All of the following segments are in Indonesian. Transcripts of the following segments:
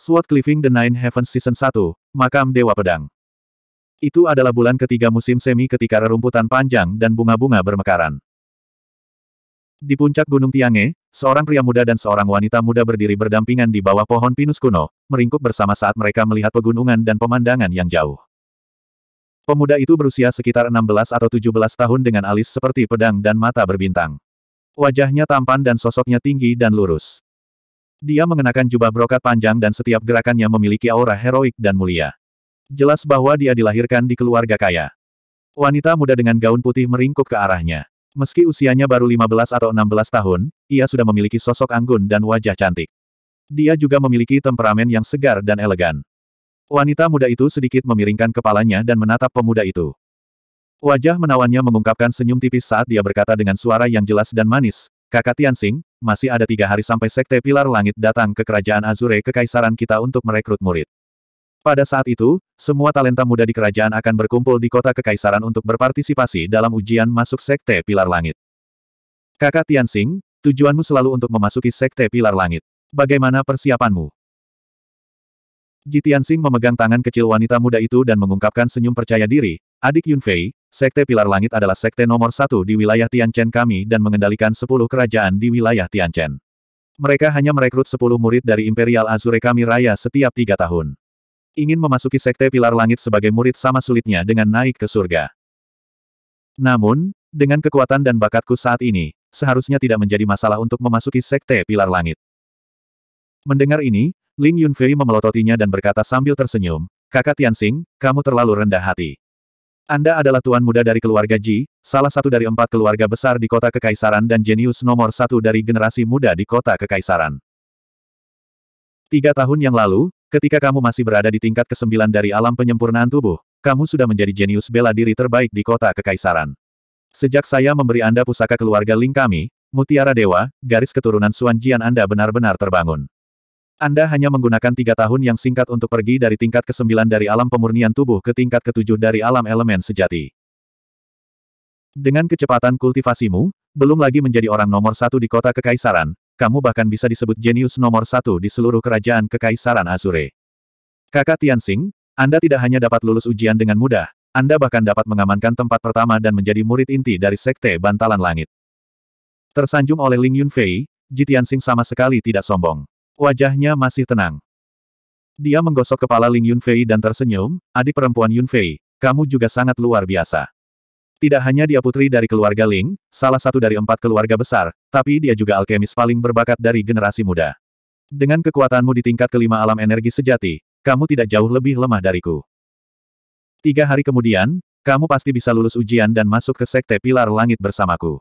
Sword Cleaving The Nine Heavens Season 1, Makam Dewa Pedang. Itu adalah bulan ketiga musim semi ketika rerumputan panjang dan bunga-bunga bermekaran. Di puncak Gunung Tiange, seorang pria muda dan seorang wanita muda berdiri berdampingan di bawah pohon pinus kuno, meringkuk bersama saat mereka melihat pegunungan dan pemandangan yang jauh. Pemuda itu berusia sekitar 16 atau 17 tahun dengan alis seperti pedang dan mata berbintang. Wajahnya tampan dan sosoknya tinggi dan lurus. Dia mengenakan jubah brokat panjang dan setiap gerakannya memiliki aura heroik dan mulia. Jelas bahwa dia dilahirkan di keluarga kaya. Wanita muda dengan gaun putih meringkuk ke arahnya. Meski usianya baru 15 atau 16 tahun, ia sudah memiliki sosok anggun dan wajah cantik. Dia juga memiliki temperamen yang segar dan elegan. Wanita muda itu sedikit memiringkan kepalanya dan menatap pemuda itu. Wajah menawannya mengungkapkan senyum tipis saat dia berkata dengan suara yang jelas dan manis, Kakak Tianxing, masih ada tiga hari sampai Sekte Pilar Langit datang ke Kerajaan Azure Kekaisaran kita untuk merekrut murid. Pada saat itu, semua talenta muda di kerajaan akan berkumpul di kota Kekaisaran untuk berpartisipasi dalam ujian masuk Sekte Pilar Langit. Kakak Tianxing, tujuanmu selalu untuk memasuki Sekte Pilar Langit. Bagaimana persiapanmu? Ji Tianxing memegang tangan kecil wanita muda itu dan mengungkapkan senyum percaya diri, adik Yunfei, Sekte Pilar Langit adalah sekte nomor satu di wilayah Tianchen kami dan mengendalikan sepuluh kerajaan di wilayah Tianchen. Mereka hanya merekrut sepuluh murid dari Imperial Azure kami raya setiap tiga tahun. Ingin memasuki Sekte Pilar Langit sebagai murid sama sulitnya dengan naik ke surga. Namun, dengan kekuatan dan bakatku saat ini, seharusnya tidak menjadi masalah untuk memasuki Sekte Pilar Langit. Mendengar ini, Ling Yunfei memelototinya dan berkata sambil tersenyum, Kakak Tianxing, kamu terlalu rendah hati. Anda adalah tuan muda dari keluarga Ji, salah satu dari empat keluarga besar di kota Kekaisaran dan jenius nomor satu dari generasi muda di kota Kekaisaran. Tiga tahun yang lalu, ketika kamu masih berada di tingkat kesembilan dari alam penyempurnaan tubuh, kamu sudah menjadi jenius bela diri terbaik di kota Kekaisaran. Sejak saya memberi Anda pusaka keluarga Ling kami, Mutiara Dewa, garis keturunan Suan Jian Anda benar-benar terbangun. Anda hanya menggunakan tiga tahun yang singkat untuk pergi dari tingkat ke-9 dari alam pemurnian tubuh ke tingkat ke-7 dari alam elemen sejati. Dengan kecepatan kultivasimu, belum lagi menjadi orang nomor satu di kota kekaisaran, kamu bahkan bisa disebut jenius nomor satu di seluruh kerajaan kekaisaran Azure. Kakak Tianxing, Anda tidak hanya dapat lulus ujian dengan mudah, Anda bahkan dapat mengamankan tempat pertama dan menjadi murid inti dari Sekte Bantalan Langit. Tersanjung oleh Ling Yunfei, Ji Tianxing sama sekali tidak sombong. Wajahnya masih tenang. Dia menggosok kepala Ling Yunfei dan tersenyum, adik perempuan Yunfei, kamu juga sangat luar biasa. Tidak hanya dia putri dari keluarga Ling, salah satu dari empat keluarga besar, tapi dia juga alkemis paling berbakat dari generasi muda. Dengan kekuatanmu di tingkat kelima alam energi sejati, kamu tidak jauh lebih lemah dariku. Tiga hari kemudian, kamu pasti bisa lulus ujian dan masuk ke Sekte Pilar Langit bersamaku.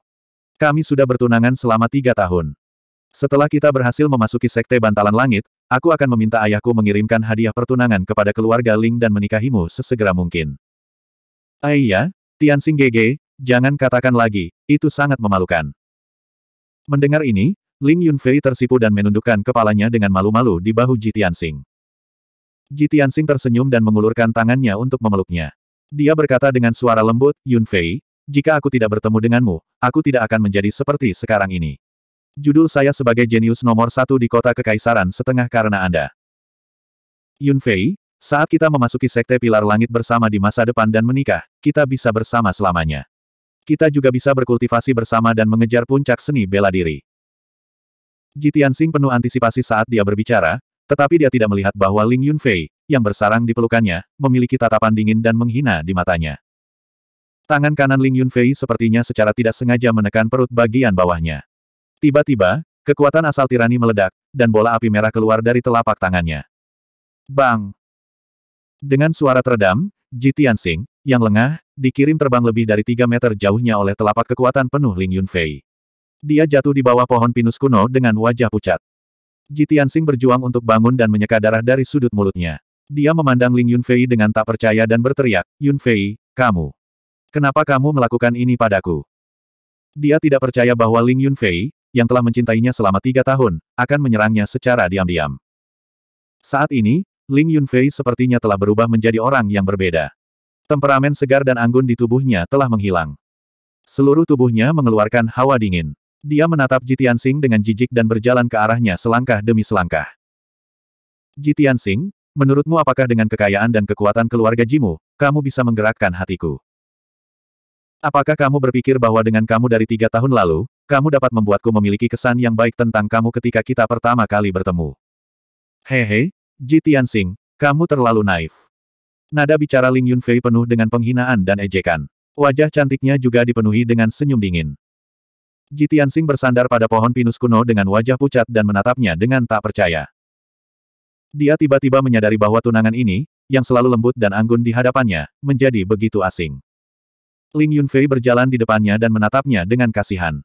Kami sudah bertunangan selama tiga tahun. Setelah kita berhasil memasuki Sekte Bantalan Langit, aku akan meminta ayahku mengirimkan hadiah pertunangan kepada keluarga Ling dan menikahimu sesegera mungkin. Tian Tianxing GG, jangan katakan lagi, itu sangat memalukan. Mendengar ini, Ling Yunfei tersipu dan menundukkan kepalanya dengan malu-malu di bahu Ji Tianxing. Ji Tianxing tersenyum dan mengulurkan tangannya untuk memeluknya. Dia berkata dengan suara lembut, Yunfei, jika aku tidak bertemu denganmu, aku tidak akan menjadi seperti sekarang ini. Judul saya sebagai jenius nomor satu di kota kekaisaran setengah karena Anda. Yun Fei, saat kita memasuki sekte pilar langit bersama di masa depan dan menikah, kita bisa bersama selamanya. Kita juga bisa berkultivasi bersama dan mengejar puncak seni bela diri. Jitian Sing penuh antisipasi saat dia berbicara, tetapi dia tidak melihat bahwa Ling Yunfei, yang bersarang di pelukannya, memiliki tatapan dingin dan menghina di matanya. Tangan kanan Ling Yunfei sepertinya secara tidak sengaja menekan perut bagian bawahnya. Tiba-tiba, kekuatan asal tirani meledak, dan bola api merah keluar dari telapak tangannya. Bang! Dengan suara teredam, Ji Tianxing, yang lengah, dikirim terbang lebih dari 3 meter jauhnya oleh telapak kekuatan penuh Ling Yunfei. Dia jatuh di bawah pohon pinus kuno dengan wajah pucat. Ji Tianxing berjuang untuk bangun dan menyeka darah dari sudut mulutnya. Dia memandang Ling Yunfei dengan tak percaya dan berteriak, Yunfei, kamu. Kenapa kamu melakukan ini padaku? Dia tidak percaya bahwa Ling Yunfei, yang telah mencintainya selama tiga tahun, akan menyerangnya secara diam-diam. Saat ini, Ling Yunfei sepertinya telah berubah menjadi orang yang berbeda. Temperamen segar dan anggun di tubuhnya telah menghilang. Seluruh tubuhnya mengeluarkan hawa dingin. Dia menatap Jitian Sing dengan jijik dan berjalan ke arahnya selangkah demi selangkah. Jitian Sing, menurutmu apakah dengan kekayaan dan kekuatan keluarga Jimu, kamu bisa menggerakkan hatiku? Apakah kamu berpikir bahwa dengan kamu dari tiga tahun lalu, kamu dapat membuatku memiliki kesan yang baik tentang kamu ketika kita pertama kali bertemu? Hehe, Ji Tianxing, kamu terlalu naif. Nada bicara Ling Yunfei penuh dengan penghinaan dan ejekan. Wajah cantiknya juga dipenuhi dengan senyum dingin. Ji Tianxing bersandar pada pohon pinus kuno dengan wajah pucat dan menatapnya dengan tak percaya. Dia tiba-tiba menyadari bahwa tunangan ini, yang selalu lembut dan anggun di hadapannya, menjadi begitu asing. Ling Yunfei berjalan di depannya dan menatapnya dengan kasihan.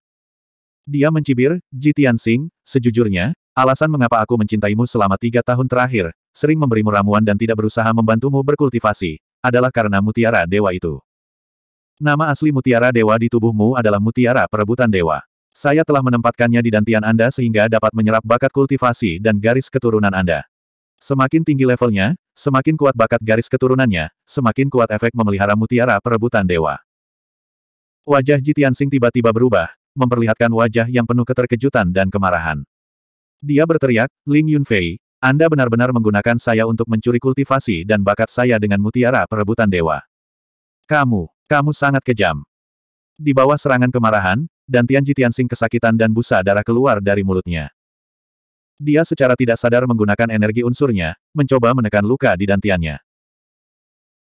Dia mencibir, Ji Tianxing, sejujurnya, alasan mengapa aku mencintaimu selama tiga tahun terakhir, sering memberimu ramuan dan tidak berusaha membantumu berkultivasi, adalah karena mutiara dewa itu. Nama asli mutiara dewa di tubuhmu adalah mutiara perebutan dewa. Saya telah menempatkannya di dantian Anda sehingga dapat menyerap bakat kultivasi dan garis keturunan Anda. Semakin tinggi levelnya, semakin kuat bakat garis keturunannya, semakin kuat efek memelihara mutiara perebutan dewa. Wajah Ji tiba-tiba berubah, memperlihatkan wajah yang penuh keterkejutan dan kemarahan. Dia berteriak, Ling Yunfei, Anda benar-benar menggunakan saya untuk mencuri kultivasi dan bakat saya dengan mutiara perebutan dewa. Kamu, kamu sangat kejam. Di bawah serangan kemarahan, dan Tian Jitiansing kesakitan dan busa darah keluar dari mulutnya. Dia secara tidak sadar menggunakan energi unsurnya, mencoba menekan luka di dantiannya.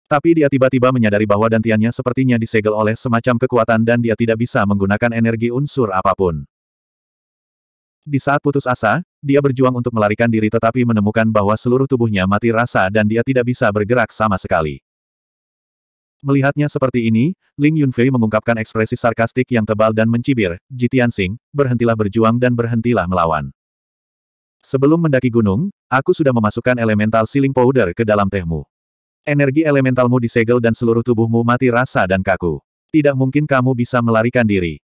Tapi dia tiba-tiba menyadari bahwa dantiannya sepertinya disegel oleh semacam kekuatan dan dia tidak bisa menggunakan energi unsur apapun. Di saat putus asa, dia berjuang untuk melarikan diri tetapi menemukan bahwa seluruh tubuhnya mati rasa dan dia tidak bisa bergerak sama sekali. Melihatnya seperti ini, Ling Yunfei mengungkapkan ekspresi sarkastik yang tebal dan mencibir, Jitian Sing, berhentilah berjuang dan berhentilah melawan. Sebelum mendaki gunung, aku sudah memasukkan elemental sealing powder ke dalam tehmu. Energi elementalmu disegel dan seluruh tubuhmu mati rasa dan kaku. Tidak mungkin kamu bisa melarikan diri.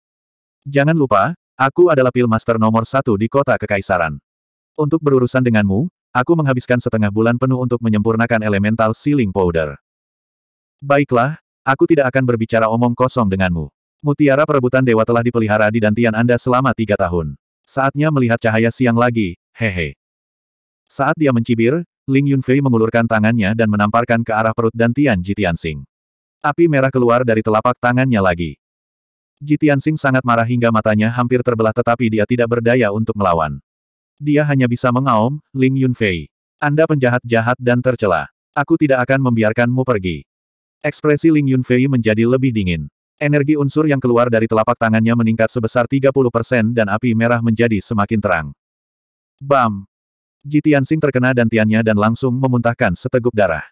Jangan lupa, aku adalah pil master nomor satu di kota kekaisaran. Untuk berurusan denganmu, aku menghabiskan setengah bulan penuh untuk menyempurnakan elemental sealing powder. Baiklah, aku tidak akan berbicara omong kosong denganmu. Mutiara perebutan dewa telah dipelihara di dantian Anda selama tiga tahun. Saatnya melihat cahaya siang lagi, hehe. Saat dia mencibir, Ling Yunfei mengulurkan tangannya dan menamparkan ke arah perut dan Tian Jitiansing. Api merah keluar dari telapak tangannya lagi. Jitiansing sangat marah hingga matanya hampir terbelah tetapi dia tidak berdaya untuk melawan. Dia hanya bisa mengaum, Ling Yunfei. Anda penjahat jahat dan tercela. Aku tidak akan membiarkanmu pergi. Ekspresi Ling Yunfei menjadi lebih dingin. Energi unsur yang keluar dari telapak tangannya meningkat sebesar 30% dan api merah menjadi semakin terang. Bam! Ji Tianxing terkena dantiannya dan langsung memuntahkan seteguk darah.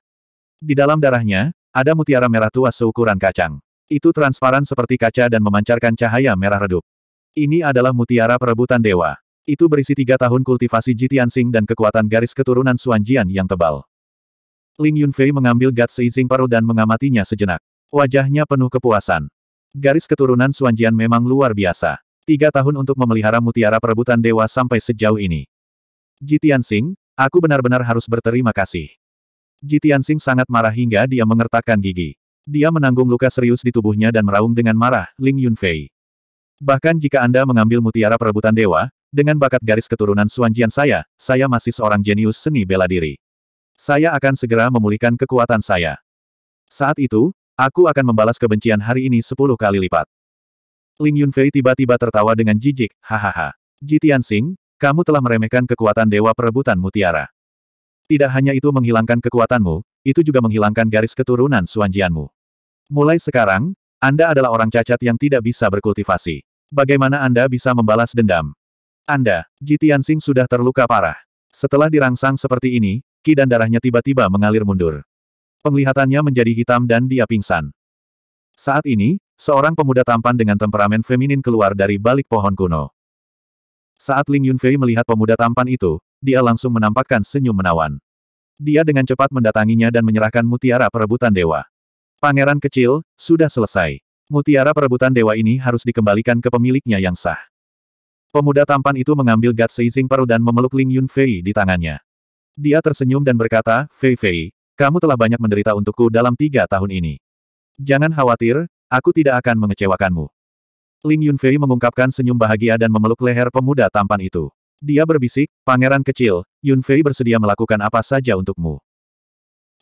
Di dalam darahnya, ada mutiara merah tua seukuran kacang. Itu transparan seperti kaca dan memancarkan cahaya merah redup. Ini adalah mutiara perebutan dewa. Itu berisi tiga tahun kultivasi Tianxing dan kekuatan garis keturunan Suanjian yang tebal. Ling Yunfei mengambil Gat Seizing Pearl dan mengamatinya sejenak. Wajahnya penuh kepuasan. Garis keturunan Suanjian memang luar biasa. Tiga tahun untuk memelihara mutiara perebutan dewa sampai sejauh ini. Jitian Sing, aku benar-benar harus berterima kasih. Jitian Sing sangat marah hingga dia mengertakkan gigi. Dia menanggung luka serius di tubuhnya dan meraung dengan marah, Ling Yunfei. Bahkan jika Anda mengambil mutiara perebutan dewa, dengan bakat garis keturunan Suanjian saya, saya masih seorang jenius seni bela diri. Saya akan segera memulihkan kekuatan saya. Saat itu, aku akan membalas kebencian hari ini sepuluh kali lipat. Ling Yunfei tiba-tiba tertawa dengan jijik, hahaha. Jitian Sing, kamu telah meremehkan kekuatan Dewa Perebutan Mutiara. Tidak hanya itu menghilangkan kekuatanmu, itu juga menghilangkan garis keturunan suanjianmu. Mulai sekarang, Anda adalah orang cacat yang tidak bisa berkultivasi. Bagaimana Anda bisa membalas dendam? Anda, Jitian Sing sudah terluka parah. Setelah dirangsang seperti ini, ki dan darahnya tiba-tiba mengalir mundur. Penglihatannya menjadi hitam dan dia pingsan. Saat ini, seorang pemuda tampan dengan temperamen feminin keluar dari balik pohon kuno. Saat Ling Yunfei melihat pemuda tampan itu, dia langsung menampakkan senyum menawan. Dia dengan cepat mendatanginya dan menyerahkan mutiara perebutan dewa. Pangeran kecil, sudah selesai. Mutiara perebutan dewa ini harus dikembalikan ke pemiliknya yang sah. Pemuda tampan itu mengambil Gat Seizing Pearl dan memeluk Ling Yunfei di tangannya. Dia tersenyum dan berkata, Fei Fei, kamu telah banyak menderita untukku dalam tiga tahun ini. Jangan khawatir, aku tidak akan mengecewakanmu. Ling Yunfei mengungkapkan senyum bahagia dan memeluk leher pemuda tampan itu. Dia berbisik, pangeran kecil, Yunfei bersedia melakukan apa saja untukmu.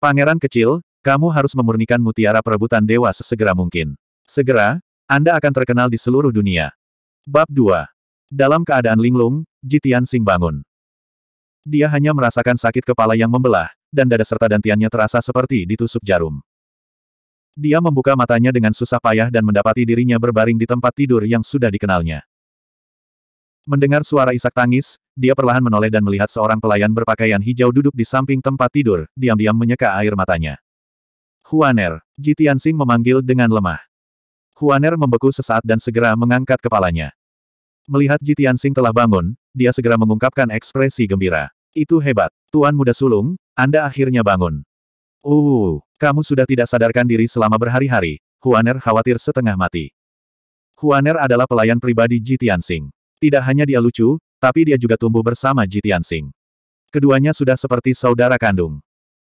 Pangeran kecil, kamu harus memurnikan mutiara perebutan dewa sesegera mungkin. Segera, Anda akan terkenal di seluruh dunia. Bab 2. Dalam keadaan linglung, Jitian Sing bangun. Dia hanya merasakan sakit kepala yang membelah, dan dada serta dantiannya terasa seperti ditusuk jarum. Dia membuka matanya dengan susah payah dan mendapati dirinya berbaring di tempat tidur yang sudah dikenalnya. Mendengar suara isak tangis, dia perlahan menoleh dan melihat seorang pelayan berpakaian hijau duduk di samping tempat tidur, diam-diam menyeka air matanya. Huaner, Jitiansing memanggil dengan lemah. Huaner membeku sesaat dan segera mengangkat kepalanya. Melihat Jitiansing telah bangun, dia segera mengungkapkan ekspresi gembira. Itu hebat, Tuan Muda Sulung, Anda akhirnya bangun. Uh, kamu sudah tidak sadarkan diri selama berhari-hari, Huaner khawatir setengah mati. Huaner adalah pelayan pribadi Ji Tianxing. Tidak hanya dia lucu, tapi dia juga tumbuh bersama Ji Tianxing. Keduanya sudah seperti saudara kandung.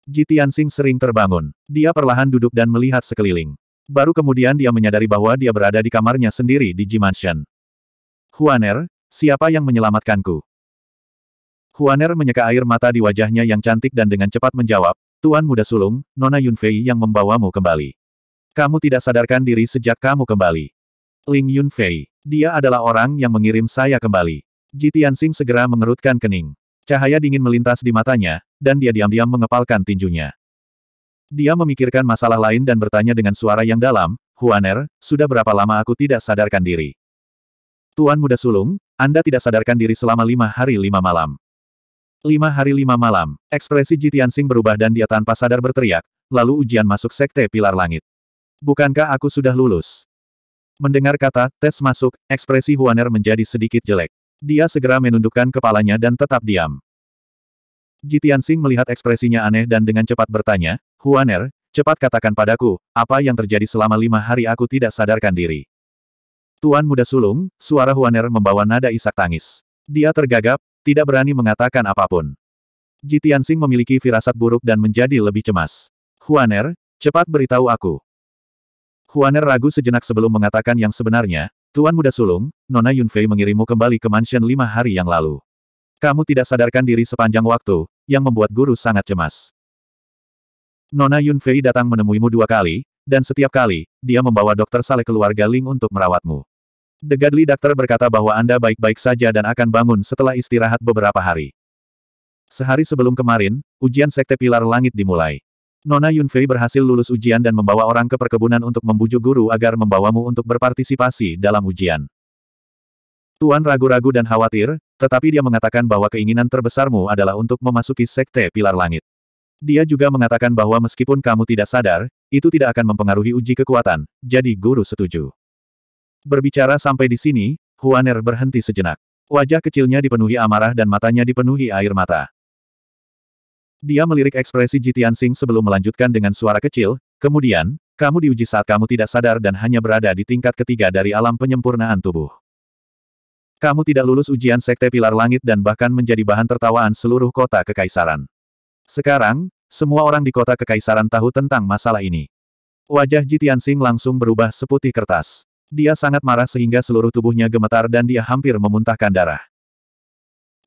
Ji Tianxing sering terbangun. Dia perlahan duduk dan melihat sekeliling. Baru kemudian dia menyadari bahwa dia berada di kamarnya sendiri di Ji Mansion. Huaner, siapa yang menyelamatkanku? Huaner menyeka air mata di wajahnya yang cantik dan dengan cepat menjawab, Tuan Muda Sulung, Nona Yunfei yang membawamu kembali. Kamu tidak sadarkan diri sejak kamu kembali. Ling Yunfei, dia adalah orang yang mengirim saya kembali. Ji Tianxing segera mengerutkan kening. Cahaya dingin melintas di matanya, dan dia diam-diam mengepalkan tinjunya. Dia memikirkan masalah lain dan bertanya dengan suara yang dalam, Huaner, sudah berapa lama aku tidak sadarkan diri? Tuan Muda Sulung, Anda tidak sadarkan diri selama lima hari lima malam. Lima hari lima malam, ekspresi Jitiansing berubah dan dia tanpa sadar berteriak, lalu ujian masuk sekte pilar langit. Bukankah aku sudah lulus? Mendengar kata, tes masuk, ekspresi Huaner menjadi sedikit jelek. Dia segera menundukkan kepalanya dan tetap diam. Jitiansing melihat ekspresinya aneh dan dengan cepat bertanya, Huaner, cepat katakan padaku, apa yang terjadi selama lima hari aku tidak sadarkan diri. Tuan muda sulung, suara Huaner membawa nada isak tangis. Dia tergagap, tidak berani mengatakan apapun. Ji Tianxing memiliki firasat buruk dan menjadi lebih cemas. Huaner, cepat beritahu aku. Huaner ragu sejenak sebelum mengatakan yang sebenarnya, Tuan Muda Sulung, Nona Yunfei mengirimu kembali ke mansion lima hari yang lalu. Kamu tidak sadarkan diri sepanjang waktu, yang membuat guru sangat cemas. Nona Yunfei datang menemuimu dua kali, dan setiap kali, dia membawa dokter Saleh keluarga Ling untuk merawatmu. The Godly Doctor berkata bahwa Anda baik-baik saja dan akan bangun setelah istirahat beberapa hari. Sehari sebelum kemarin, ujian Sekte Pilar Langit dimulai. Nona Yunfei berhasil lulus ujian dan membawa orang ke perkebunan untuk membujuk guru agar membawamu untuk berpartisipasi dalam ujian. Tuan ragu-ragu dan khawatir, tetapi dia mengatakan bahwa keinginan terbesarmu adalah untuk memasuki Sekte Pilar Langit. Dia juga mengatakan bahwa meskipun kamu tidak sadar, itu tidak akan mempengaruhi uji kekuatan, jadi guru setuju. Berbicara sampai di sini, Huaner berhenti sejenak. Wajah kecilnya dipenuhi amarah dan matanya dipenuhi air mata. Dia melirik ekspresi Jitiansing sebelum melanjutkan dengan suara kecil, kemudian, kamu diuji saat kamu tidak sadar dan hanya berada di tingkat ketiga dari alam penyempurnaan tubuh. Kamu tidak lulus ujian Sekte Pilar Langit dan bahkan menjadi bahan tertawaan seluruh kota Kekaisaran. Sekarang, semua orang di kota Kekaisaran tahu tentang masalah ini. Wajah Jitiansing langsung berubah seputih kertas. Dia sangat marah sehingga seluruh tubuhnya gemetar dan dia hampir memuntahkan darah.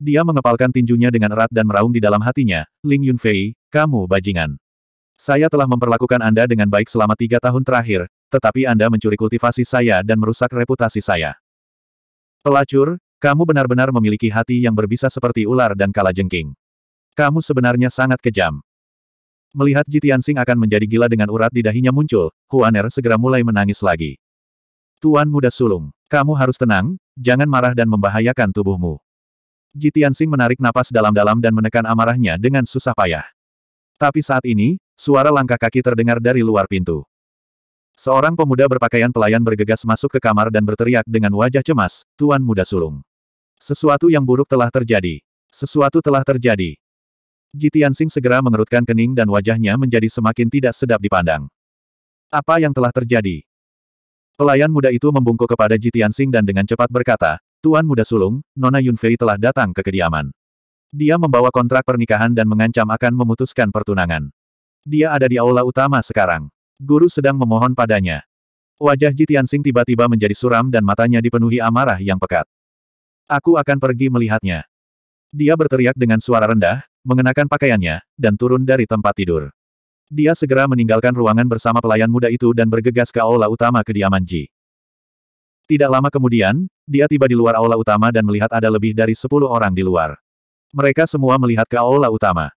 Dia mengepalkan tinjunya dengan erat dan meraung di dalam hatinya, Ling Yunfei, kamu bajingan. Saya telah memperlakukan Anda dengan baik selama tiga tahun terakhir, tetapi Anda mencuri kultivasi saya dan merusak reputasi saya. Pelacur, kamu benar-benar memiliki hati yang berbisa seperti ular dan kalajengking. Kamu sebenarnya sangat kejam. Melihat Jitian Sing akan menjadi gila dengan urat di dahinya muncul, Huaner segera mulai menangis lagi. Tuan muda sulung, kamu harus tenang, jangan marah dan membahayakan tubuhmu. Tianxing menarik napas dalam-dalam dan menekan amarahnya dengan susah payah. Tapi saat ini, suara langkah kaki terdengar dari luar pintu. Seorang pemuda berpakaian pelayan bergegas masuk ke kamar dan berteriak dengan wajah cemas, Tuan muda sulung. Sesuatu yang buruk telah terjadi. Sesuatu telah terjadi. Tianxing segera mengerutkan kening dan wajahnya menjadi semakin tidak sedap dipandang. Apa yang telah terjadi? Pelayan muda itu membungkuk kepada Ji Tianxing dan dengan cepat berkata, Tuan muda sulung, Nona Yunfei telah datang ke kediaman. Dia membawa kontrak pernikahan dan mengancam akan memutuskan pertunangan. Dia ada di aula utama sekarang. Guru sedang memohon padanya. Wajah Ji Tianxing tiba-tiba menjadi suram dan matanya dipenuhi amarah yang pekat. Aku akan pergi melihatnya. Dia berteriak dengan suara rendah, mengenakan pakaiannya, dan turun dari tempat tidur. Dia segera meninggalkan ruangan bersama pelayan muda itu dan bergegas ke aula utama kediaman Ji. Tidak lama kemudian, dia tiba di luar aula utama dan melihat ada lebih dari sepuluh orang di luar. Mereka semua melihat ke aula utama.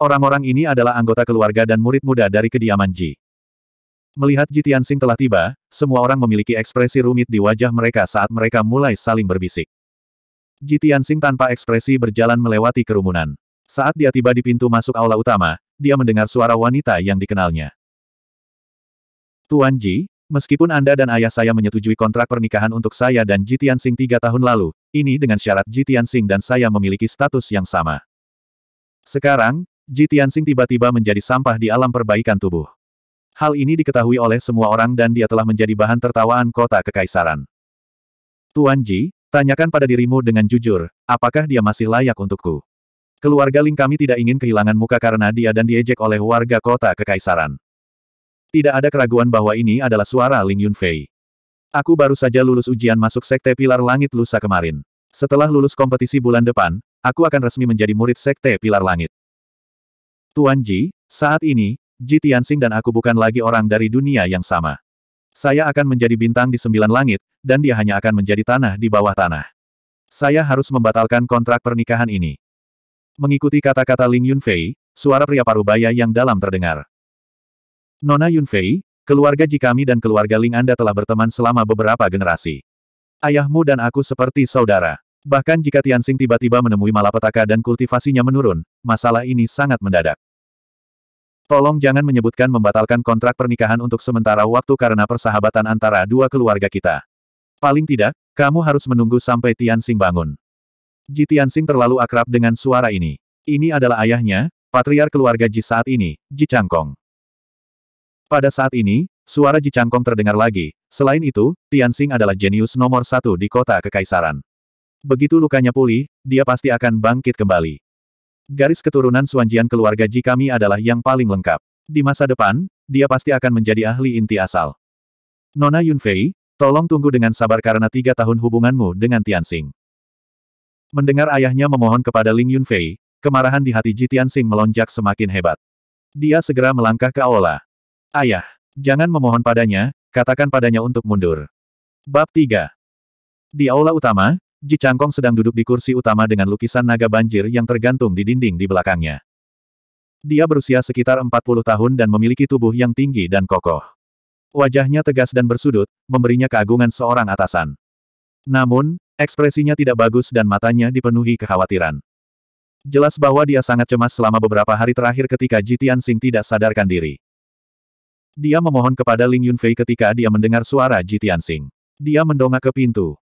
Orang-orang ini adalah anggota keluarga dan murid muda dari kediaman Ji. Melihat Ji Tianxing telah tiba, semua orang memiliki ekspresi rumit di wajah mereka saat mereka mulai saling berbisik. Ji Tianxing tanpa ekspresi berjalan melewati kerumunan. Saat dia tiba di pintu masuk aula utama, dia mendengar suara wanita yang dikenalnya. Tuan Ji, meskipun Anda dan ayah saya menyetujui kontrak pernikahan untuk saya dan Ji Tianxing tiga tahun lalu, ini dengan syarat Ji Tianxing dan saya memiliki status yang sama. Sekarang, Ji Tianxing tiba-tiba menjadi sampah di alam perbaikan tubuh. Hal ini diketahui oleh semua orang dan dia telah menjadi bahan tertawaan kota kekaisaran. Tuan Ji, tanyakan pada dirimu dengan jujur, apakah dia masih layak untukku? Keluarga Ling kami tidak ingin kehilangan muka karena dia dan diejek oleh warga kota kekaisaran. Tidak ada keraguan bahwa ini adalah suara Ling Yunfei. Aku baru saja lulus ujian masuk Sekte Pilar Langit lusa kemarin. Setelah lulus kompetisi bulan depan, aku akan resmi menjadi murid Sekte Pilar Langit. Tuan Ji, saat ini, Ji Tianxing dan aku bukan lagi orang dari dunia yang sama. Saya akan menjadi bintang di sembilan langit, dan dia hanya akan menjadi tanah di bawah tanah. Saya harus membatalkan kontrak pernikahan ini. Mengikuti kata-kata Ling Yunfei, suara pria parubaya yang dalam terdengar. Nona Yunfei, keluarga Ji kami dan keluarga Ling Anda telah berteman selama beberapa generasi. Ayahmu dan aku seperti saudara. Bahkan jika Tianxing tiba-tiba menemui malapetaka dan kultivasinya menurun, masalah ini sangat mendadak. Tolong jangan menyebutkan membatalkan kontrak pernikahan untuk sementara waktu karena persahabatan antara dua keluarga kita. Paling tidak, kamu harus menunggu sampai Tianxing bangun. Ji Tianxing terlalu akrab dengan suara ini. Ini adalah ayahnya, patriar keluarga Ji saat ini, Ji Changkong. Pada saat ini, suara Ji Changkong terdengar lagi. Selain itu, Tianxing adalah jenius nomor satu di kota kekaisaran. Begitu lukanya pulih, dia pasti akan bangkit kembali. Garis keturunan Suanjian keluarga Ji kami adalah yang paling lengkap. Di masa depan, dia pasti akan menjadi ahli inti asal. Nona Yunfei, tolong tunggu dengan sabar karena tiga tahun hubunganmu dengan Tianxing. Mendengar ayahnya memohon kepada Ling Yunfei, kemarahan di hati Jitian Sing melonjak semakin hebat. Dia segera melangkah ke aula. Ayah, jangan memohon padanya, katakan padanya untuk mundur. Bab 3 Di aula utama, Ji Changkong sedang duduk di kursi utama dengan lukisan naga banjir yang tergantung di dinding di belakangnya. Dia berusia sekitar 40 tahun dan memiliki tubuh yang tinggi dan kokoh. Wajahnya tegas dan bersudut, memberinya keagungan seorang atasan. Namun, Ekspresinya tidak bagus dan matanya dipenuhi kekhawatiran. Jelas bahwa dia sangat cemas selama beberapa hari terakhir ketika Jitian Sing tidak sadarkan diri. Dia memohon kepada Ling Yunfei ketika dia mendengar suara Jitian Sing. Dia mendongak ke pintu.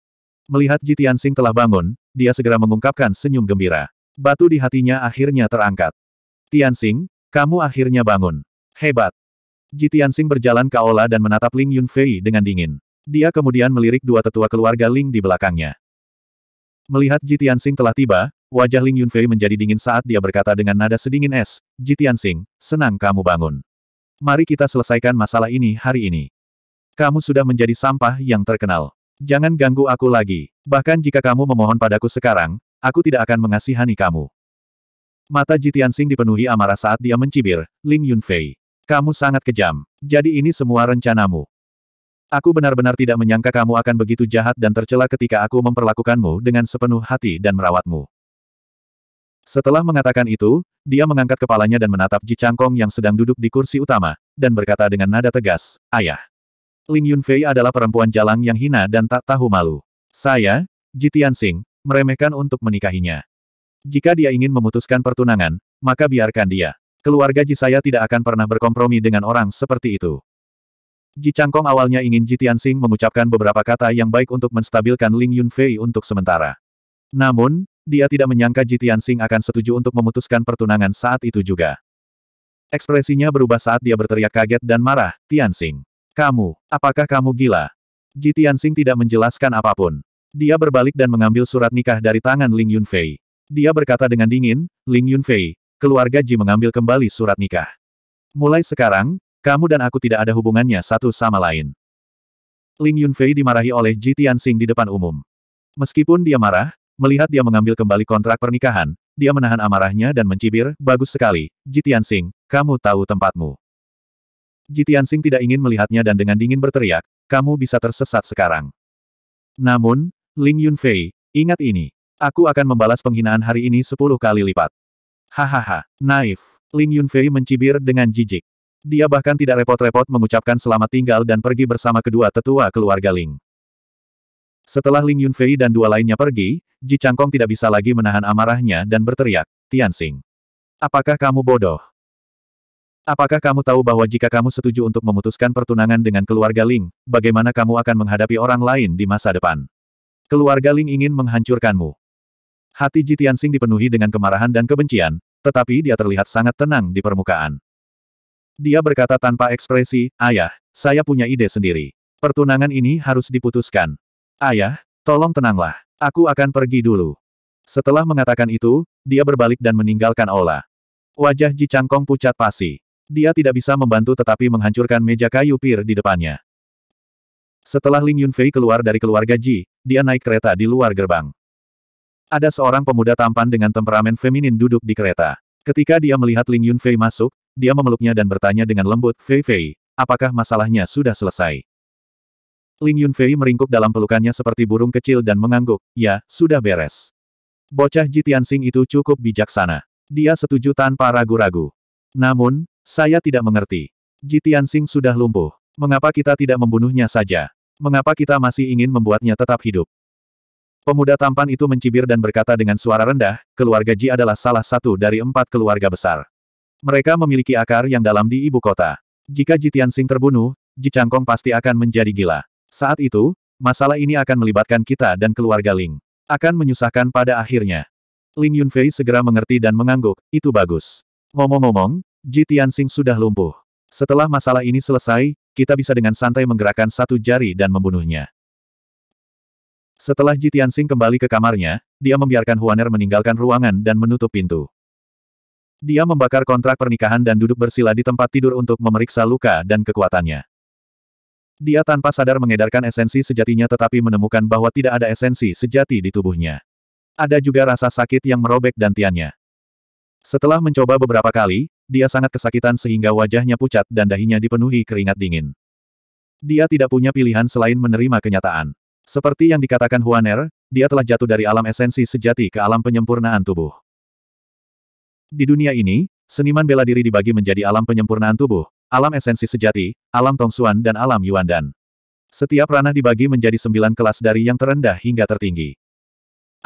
Melihat Jitian Sing telah bangun, dia segera mengungkapkan senyum gembira. Batu di hatinya akhirnya terangkat. Tian Sing, kamu akhirnya bangun. Hebat. Jitian Sing berjalan ke aula dan menatap Ling Yunfei dengan dingin. Dia kemudian melirik dua tetua keluarga Ling di belakangnya. Melihat Ji Tianxing telah tiba, wajah Ling Yunfei menjadi dingin saat dia berkata dengan nada sedingin es, Ji Tianxing, senang kamu bangun. Mari kita selesaikan masalah ini hari ini. Kamu sudah menjadi sampah yang terkenal. Jangan ganggu aku lagi. Bahkan jika kamu memohon padaku sekarang, aku tidak akan mengasihani kamu. Mata Jitiansing dipenuhi amarah saat dia mencibir, Ling Yunfei. Kamu sangat kejam. Jadi ini semua rencanamu. Aku benar-benar tidak menyangka kamu akan begitu jahat dan tercela ketika aku memperlakukanmu dengan sepenuh hati dan merawatmu. Setelah mengatakan itu, dia mengangkat kepalanya dan menatap Ji Changkong yang sedang duduk di kursi utama, dan berkata dengan nada tegas, Ayah. Ling Yunfei adalah perempuan jalang yang hina dan tak tahu malu. Saya, Ji Tianxing, meremehkan untuk menikahinya. Jika dia ingin memutuskan pertunangan, maka biarkan dia. Keluarga Ji saya tidak akan pernah berkompromi dengan orang seperti itu. Ji Changkong awalnya ingin Ji Tianxing mengucapkan beberapa kata yang baik untuk menstabilkan Ling Yunfei untuk sementara. Namun, dia tidak menyangka Ji Tianxing akan setuju untuk memutuskan pertunangan saat itu juga. Ekspresinya berubah saat dia berteriak kaget dan marah, Tianxing. Kamu, apakah kamu gila? Ji Tianxing tidak menjelaskan apapun. Dia berbalik dan mengambil surat nikah dari tangan Ling Yunfei. Dia berkata dengan dingin, Ling Yunfei, keluarga Ji mengambil kembali surat nikah. Mulai sekarang, kamu dan aku tidak ada hubungannya satu sama lain. Ling Yunfei dimarahi oleh Ji Tianxing di depan umum. Meskipun dia marah, melihat dia mengambil kembali kontrak pernikahan, dia menahan amarahnya dan mencibir, bagus sekali, Ji Tianxing, kamu tahu tempatmu. Ji Tianxing tidak ingin melihatnya dan dengan dingin berteriak, kamu bisa tersesat sekarang. Namun, Ling Yunfei, ingat ini. Aku akan membalas penghinaan hari ini sepuluh kali lipat. Hahaha, naif. Ling Yunfei mencibir dengan jijik. Dia bahkan tidak repot-repot mengucapkan selamat tinggal dan pergi bersama kedua tetua keluarga Ling. Setelah Ling Yunfei dan dua lainnya pergi, Ji Changkong tidak bisa lagi menahan amarahnya dan berteriak, Tianxing. Apakah kamu bodoh? Apakah kamu tahu bahwa jika kamu setuju untuk memutuskan pertunangan dengan keluarga Ling, bagaimana kamu akan menghadapi orang lain di masa depan? Keluarga Ling ingin menghancurkanmu. Hati Ji Tianxing dipenuhi dengan kemarahan dan kebencian, tetapi dia terlihat sangat tenang di permukaan. Dia berkata tanpa ekspresi, Ayah, saya punya ide sendiri. Pertunangan ini harus diputuskan. Ayah, tolong tenanglah. Aku akan pergi dulu. Setelah mengatakan itu, dia berbalik dan meninggalkan Ola. Wajah Ji Changkong pucat pasi. Dia tidak bisa membantu tetapi menghancurkan meja kayu pir di depannya. Setelah Ling Yunfei keluar dari keluarga Ji, dia naik kereta di luar gerbang. Ada seorang pemuda tampan dengan temperamen feminin duduk di kereta. Ketika dia melihat Ling Yunfei masuk, dia memeluknya dan bertanya dengan lembut, Fei Fei, apakah masalahnya sudah selesai? Ling Fei meringkuk dalam pelukannya seperti burung kecil dan mengangguk, ya, sudah beres. Bocah Jitiansing itu cukup bijaksana. Dia setuju tanpa ragu-ragu. Namun, saya tidak mengerti. Jitiansing sudah lumpuh. Mengapa kita tidak membunuhnya saja? Mengapa kita masih ingin membuatnya tetap hidup? Pemuda tampan itu mencibir dan berkata dengan suara rendah, keluarga Ji adalah salah satu dari empat keluarga besar. Mereka memiliki akar yang dalam di ibu kota. Jika Ji Tianxing terbunuh, Ji Changkong pasti akan menjadi gila. Saat itu, masalah ini akan melibatkan kita dan keluarga Ling. Akan menyusahkan pada akhirnya. Ling Yunfei segera mengerti dan mengangguk, itu bagus. Ngomong-ngomong, Ji Tianxing sudah lumpuh. Setelah masalah ini selesai, kita bisa dengan santai menggerakkan satu jari dan membunuhnya. Setelah Ji Tianxing kembali ke kamarnya, dia membiarkan Huaner meninggalkan ruangan dan menutup pintu. Dia membakar kontrak pernikahan dan duduk bersila di tempat tidur untuk memeriksa luka dan kekuatannya. Dia tanpa sadar mengedarkan esensi sejatinya tetapi menemukan bahwa tidak ada esensi sejati di tubuhnya. Ada juga rasa sakit yang merobek dantiannya. Setelah mencoba beberapa kali, dia sangat kesakitan sehingga wajahnya pucat dan dahinya dipenuhi keringat dingin. Dia tidak punya pilihan selain menerima kenyataan. Seperti yang dikatakan Huaner, dia telah jatuh dari alam esensi sejati ke alam penyempurnaan tubuh. Di dunia ini, seniman bela diri dibagi menjadi alam penyempurnaan tubuh, alam esensi sejati, alam tongsuan dan alam yuandan. Setiap ranah dibagi menjadi sembilan kelas dari yang terendah hingga tertinggi.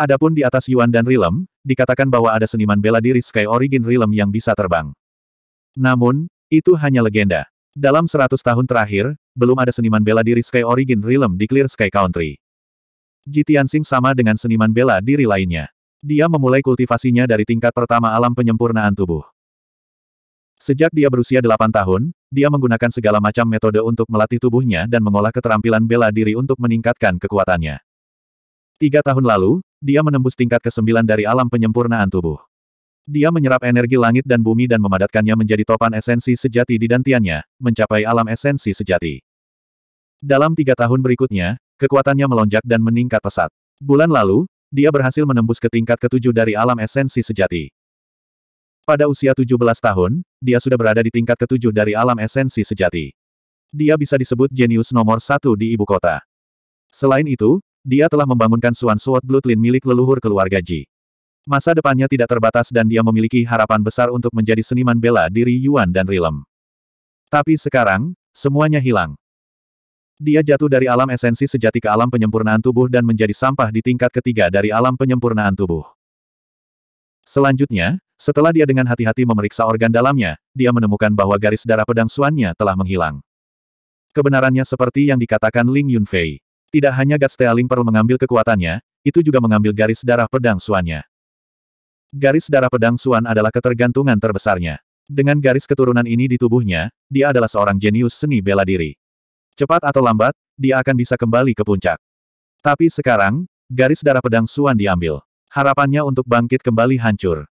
Adapun di atas Yuan dan Rilem, dikatakan bahwa ada seniman bela diri Sky Origin Rilem yang bisa terbang. Namun, itu hanya legenda. Dalam seratus tahun terakhir, belum ada seniman bela diri Sky Origin Rilem di Clear Sky Country. Jitiansing sama dengan seniman bela diri lainnya. Dia memulai kultivasinya dari tingkat pertama alam penyempurnaan tubuh. Sejak dia berusia 8 tahun, dia menggunakan segala macam metode untuk melatih tubuhnya dan mengolah keterampilan bela diri untuk meningkatkan kekuatannya. Tiga tahun lalu, dia menembus tingkat ke-9 dari alam penyempurnaan tubuh. Dia menyerap energi langit dan bumi dan memadatkannya menjadi topan esensi sejati di dantiannya, mencapai alam esensi sejati. Dalam tiga tahun berikutnya, kekuatannya melonjak dan meningkat pesat. Bulan lalu, dia berhasil menembus ke tingkat ketujuh dari alam esensi sejati. Pada usia 17 tahun, dia sudah berada di tingkat ketujuh dari alam esensi sejati. Dia bisa disebut jenius nomor satu di ibu kota. Selain itu, dia telah membangunkan Suan suat Bloodline milik leluhur keluarga Ji. Masa depannya tidak terbatas dan dia memiliki harapan besar untuk menjadi seniman bela diri Yuan dan Rilem. Tapi sekarang, semuanya hilang. Dia jatuh dari alam esensi sejati ke alam penyempurnaan tubuh dan menjadi sampah di tingkat ketiga dari alam penyempurnaan tubuh. Selanjutnya, setelah dia dengan hati-hati memeriksa organ dalamnya, dia menemukan bahwa garis darah pedang Suannya telah menghilang. Kebenarannya seperti yang dikatakan Ling Yunfei. Tidak hanya God Ling Pearl mengambil kekuatannya, itu juga mengambil garis darah pedang Suannya. Garis darah pedang Suan adalah ketergantungan terbesarnya. Dengan garis keturunan ini di tubuhnya, dia adalah seorang jenius seni bela diri. Cepat atau lambat, dia akan bisa kembali ke puncak. Tapi sekarang, garis darah pedang Suan diambil. Harapannya untuk bangkit kembali hancur.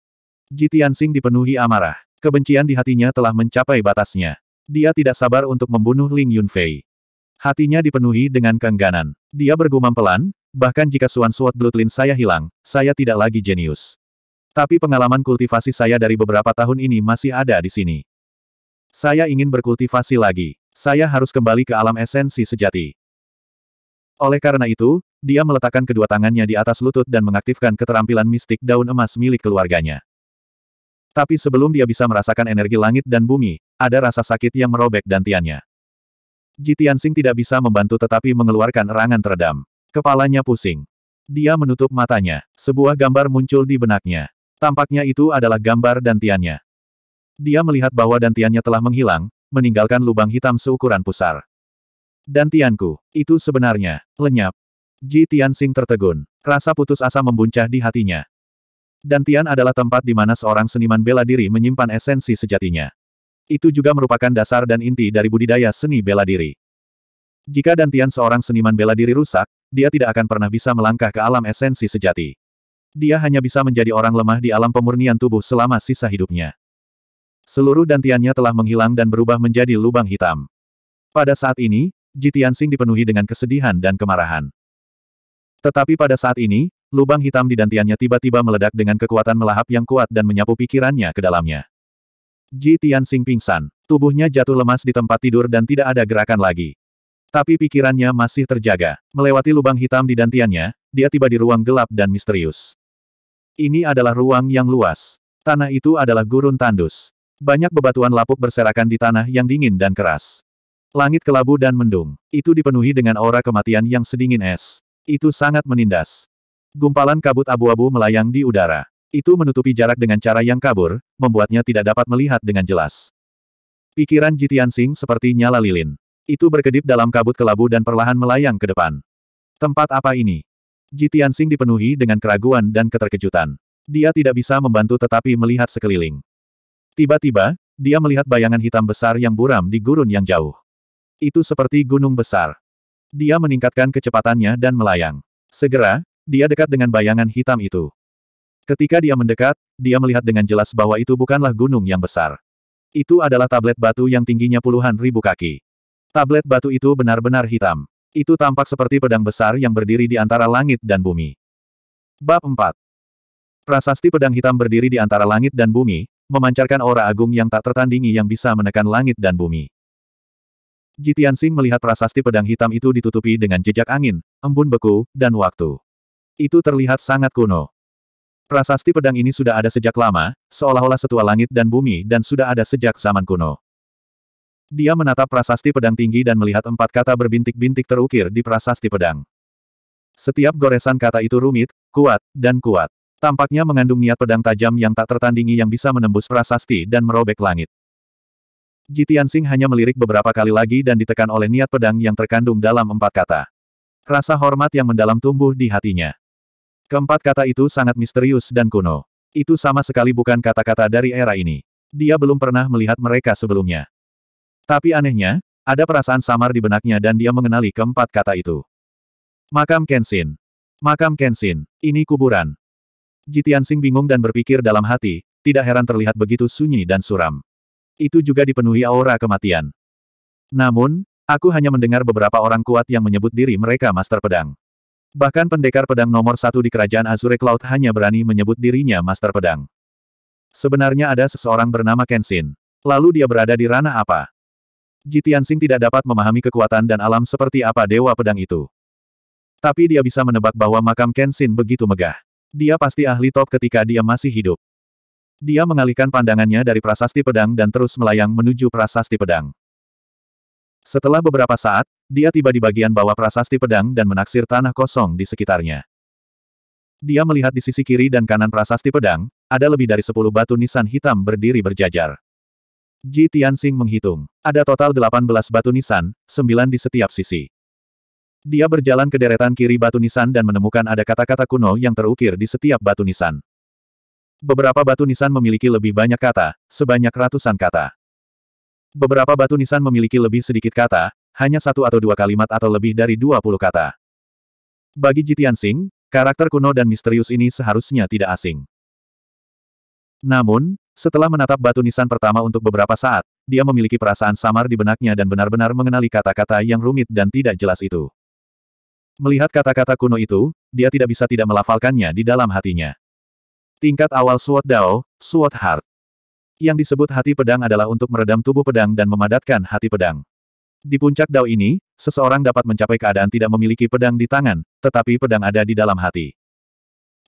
Jitian Sing dipenuhi amarah. Kebencian di hatinya telah mencapai batasnya. Dia tidak sabar untuk membunuh Ling Yunfei. Hatinya dipenuhi dengan keengganan. Dia bergumam pelan, bahkan jika Suan Sword Bloodlin saya hilang, saya tidak lagi jenius. Tapi pengalaman kultivasi saya dari beberapa tahun ini masih ada di sini. Saya ingin berkultivasi lagi. Saya harus kembali ke alam esensi sejati. Oleh karena itu, dia meletakkan kedua tangannya di atas lutut dan mengaktifkan keterampilan mistik daun emas milik keluarganya. Tapi sebelum dia bisa merasakan energi langit dan bumi, ada rasa sakit yang merobek dantiannya. Jitiansing tidak bisa membantu tetapi mengeluarkan erangan teredam. Kepalanya pusing. Dia menutup matanya. Sebuah gambar muncul di benaknya. Tampaknya itu adalah gambar dantiannya. Dia melihat bahwa dantiannya telah menghilang, meninggalkan lubang hitam seukuran pusar. Dan Tianku, itu sebenarnya, lenyap. Ji Tianxing tertegun. Rasa putus asa membuncah di hatinya. Dan Tian adalah tempat di mana seorang seniman bela diri menyimpan esensi sejatinya. Itu juga merupakan dasar dan inti dari budidaya seni bela diri. Jika Dantian seorang seniman bela diri rusak, dia tidak akan pernah bisa melangkah ke alam esensi sejati. Dia hanya bisa menjadi orang lemah di alam pemurnian tubuh selama sisa hidupnya. Seluruh dantiannya telah menghilang dan berubah menjadi lubang hitam. Pada saat ini, Jitiansing dipenuhi dengan kesedihan dan kemarahan. Tetapi pada saat ini, lubang hitam di dantiannya tiba-tiba meledak dengan kekuatan melahap yang kuat dan menyapu pikirannya ke dalamnya. Ji Tianxing pingsan. Tubuhnya jatuh lemas di tempat tidur dan tidak ada gerakan lagi. Tapi pikirannya masih terjaga. Melewati lubang hitam di dantiannya, dia tiba di ruang gelap dan misterius. Ini adalah ruang yang luas. Tanah itu adalah gurun tandus. Banyak bebatuan lapuk berserakan di tanah yang dingin dan keras. Langit kelabu dan mendung. Itu dipenuhi dengan aura kematian yang sedingin es. Itu sangat menindas. Gumpalan kabut abu-abu melayang di udara. Itu menutupi jarak dengan cara yang kabur, membuatnya tidak dapat melihat dengan jelas. Pikiran Jitian Sing seperti nyala lilin. Itu berkedip dalam kabut kelabu dan perlahan melayang ke depan. Tempat apa ini? Jitian Sing dipenuhi dengan keraguan dan keterkejutan. Dia tidak bisa membantu tetapi melihat sekeliling. Tiba-tiba, dia melihat bayangan hitam besar yang buram di gurun yang jauh. Itu seperti gunung besar. Dia meningkatkan kecepatannya dan melayang. Segera, dia dekat dengan bayangan hitam itu. Ketika dia mendekat, dia melihat dengan jelas bahwa itu bukanlah gunung yang besar. Itu adalah tablet batu yang tingginya puluhan ribu kaki. Tablet batu itu benar-benar hitam. Itu tampak seperti pedang besar yang berdiri di antara langit dan bumi. Bab 4 Prasasti pedang hitam berdiri di antara langit dan bumi, memancarkan aura agung yang tak tertandingi yang bisa menekan langit dan bumi. Jitian Sing melihat prasasti pedang hitam itu ditutupi dengan jejak angin, embun beku, dan waktu. Itu terlihat sangat kuno. Prasasti pedang ini sudah ada sejak lama, seolah-olah setua langit dan bumi dan sudah ada sejak zaman kuno. Dia menatap prasasti pedang tinggi dan melihat empat kata berbintik-bintik terukir di prasasti pedang. Setiap goresan kata itu rumit, kuat, dan kuat. Tampaknya mengandung niat pedang tajam yang tak tertandingi yang bisa menembus prasasti dan merobek langit. Jitian Sing hanya melirik beberapa kali lagi dan ditekan oleh niat pedang yang terkandung dalam empat kata. Rasa hormat yang mendalam tumbuh di hatinya. Keempat kata itu sangat misterius dan kuno. Itu sama sekali bukan kata-kata dari era ini. Dia belum pernah melihat mereka sebelumnya. Tapi anehnya, ada perasaan samar di benaknya dan dia mengenali keempat kata itu. Makam Kenshin. Makam Kenshin. Ini kuburan. Jitiansing bingung dan berpikir dalam hati, tidak heran terlihat begitu sunyi dan suram. Itu juga dipenuhi aura kematian. Namun, aku hanya mendengar beberapa orang kuat yang menyebut diri mereka Master Pedang. Bahkan pendekar pedang nomor satu di kerajaan Azure Cloud hanya berani menyebut dirinya Master Pedang. Sebenarnya ada seseorang bernama Kenshin. Lalu dia berada di ranah apa? Jitiansing tidak dapat memahami kekuatan dan alam seperti apa Dewa Pedang itu. Tapi dia bisa menebak bahwa makam Kenshin begitu megah. Dia pasti ahli top ketika dia masih hidup. Dia mengalihkan pandangannya dari prasasti pedang dan terus melayang menuju prasasti pedang. Setelah beberapa saat, dia tiba di bagian bawah prasasti pedang dan menaksir tanah kosong di sekitarnya. Dia melihat di sisi kiri dan kanan prasasti pedang, ada lebih dari sepuluh batu nisan hitam berdiri berjajar. Ji Tianxing menghitung. Ada total 18 batu nisan, 9 di setiap sisi. Dia berjalan ke deretan kiri batu nisan dan menemukan ada kata-kata kuno yang terukir di setiap batu nisan. Beberapa batu nisan memiliki lebih banyak kata, sebanyak ratusan kata. Beberapa batu nisan memiliki lebih sedikit kata, hanya satu atau dua kalimat atau lebih dari dua puluh kata. Bagi Jitian Singh, karakter kuno dan misterius ini seharusnya tidak asing. Namun, setelah menatap batu nisan pertama untuk beberapa saat, dia memiliki perasaan samar di benaknya dan benar-benar mengenali kata-kata yang rumit dan tidak jelas itu. Melihat kata-kata kuno itu, dia tidak bisa tidak melafalkannya di dalam hatinya. Tingkat awal Sword Dao, Sword Heart. Yang disebut hati pedang adalah untuk meredam tubuh pedang dan memadatkan hati pedang. Di puncak Dao ini, seseorang dapat mencapai keadaan tidak memiliki pedang di tangan, tetapi pedang ada di dalam hati.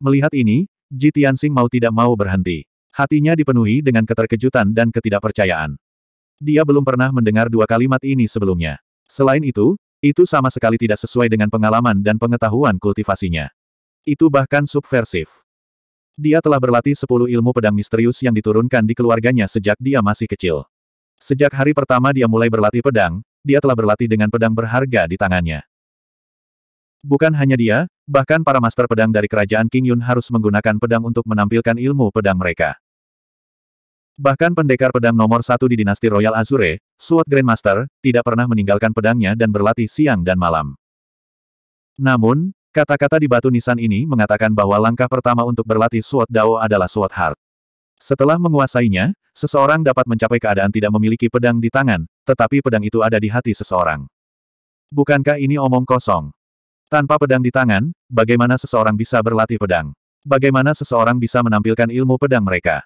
Melihat ini, Ji Tianxing mau tidak mau berhenti. Hatinya dipenuhi dengan keterkejutan dan ketidakpercayaan. Dia belum pernah mendengar dua kalimat ini sebelumnya. Selain itu, itu sama sekali tidak sesuai dengan pengalaman dan pengetahuan kultivasinya. Itu bahkan subversif. Dia telah berlatih sepuluh ilmu pedang misterius yang diturunkan di keluarganya sejak dia masih kecil. Sejak hari pertama dia mulai berlatih pedang, dia telah berlatih dengan pedang berharga di tangannya. Bukan hanya dia, bahkan para master pedang dari kerajaan King Yun harus menggunakan pedang untuk menampilkan ilmu pedang mereka. Bahkan pendekar pedang nomor satu di dinasti Royal Azure, Sword Grandmaster, tidak pernah meninggalkan pedangnya dan berlatih siang dan malam. Namun, kata-kata di batu nisan ini mengatakan bahwa langkah pertama untuk berlatih Sword Dao adalah Sword Heart. Setelah menguasainya, seseorang dapat mencapai keadaan tidak memiliki pedang di tangan, tetapi pedang itu ada di hati seseorang. Bukankah ini omong kosong? Tanpa pedang di tangan, bagaimana seseorang bisa berlatih pedang? Bagaimana seseorang bisa menampilkan ilmu pedang mereka?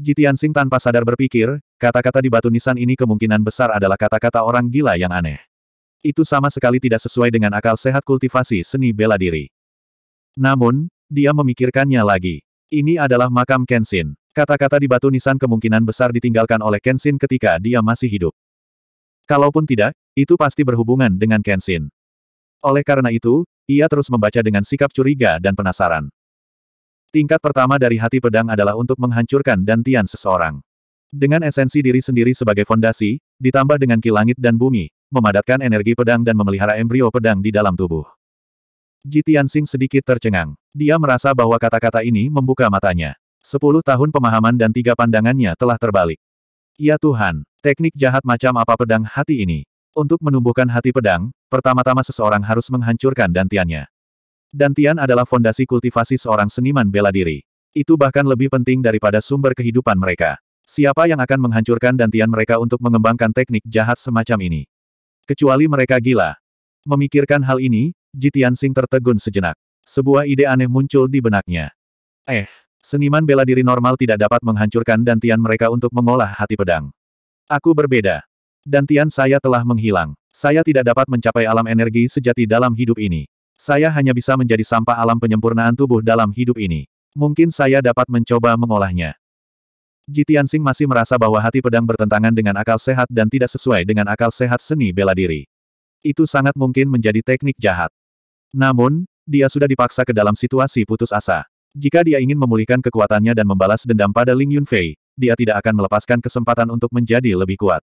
Jitian Sing tanpa sadar berpikir, kata-kata di batu nisan ini kemungkinan besar adalah kata-kata orang gila yang aneh. Itu sama sekali tidak sesuai dengan akal sehat kultivasi seni bela diri. Namun, dia memikirkannya lagi. Ini adalah makam Kenshin. Kata-kata di batu nisan kemungkinan besar ditinggalkan oleh Kenshin ketika dia masih hidup. Kalaupun tidak, itu pasti berhubungan dengan Kenshin. Oleh karena itu, ia terus membaca dengan sikap curiga dan penasaran. Tingkat pertama dari hati pedang adalah untuk menghancurkan dantian seseorang. Dengan esensi diri sendiri sebagai fondasi, ditambah dengan ki langit dan bumi, memadatkan energi pedang dan memelihara embrio pedang di dalam tubuh. Jitian Sing sedikit tercengang. Dia merasa bahwa kata-kata ini membuka matanya. Sepuluh tahun pemahaman dan tiga pandangannya telah terbalik. Ya Tuhan, teknik jahat macam apa pedang hati ini? Untuk menumbuhkan hati pedang, pertama-tama seseorang harus menghancurkan dantiannya. Dantian adalah fondasi kultivasi seorang seniman bela diri. Itu bahkan lebih penting daripada sumber kehidupan mereka. Siapa yang akan menghancurkan dantian mereka untuk mengembangkan teknik jahat semacam ini? Kecuali mereka gila. Memikirkan hal ini, Jitian Sing tertegun sejenak. Sebuah ide aneh muncul di benaknya. Eh, seniman bela diri normal tidak dapat menghancurkan dantian mereka untuk mengolah hati pedang. Aku berbeda. Dantian saya telah menghilang. Saya tidak dapat mencapai alam energi sejati dalam hidup ini. Saya hanya bisa menjadi sampah alam penyempurnaan tubuh dalam hidup ini. Mungkin saya dapat mencoba mengolahnya. Jitiansing masih merasa bahwa hati pedang bertentangan dengan akal sehat dan tidak sesuai dengan akal sehat seni bela diri. Itu sangat mungkin menjadi teknik jahat. Namun, dia sudah dipaksa ke dalam situasi putus asa. Jika dia ingin memulihkan kekuatannya dan membalas dendam pada Ling Yunfei, dia tidak akan melepaskan kesempatan untuk menjadi lebih kuat.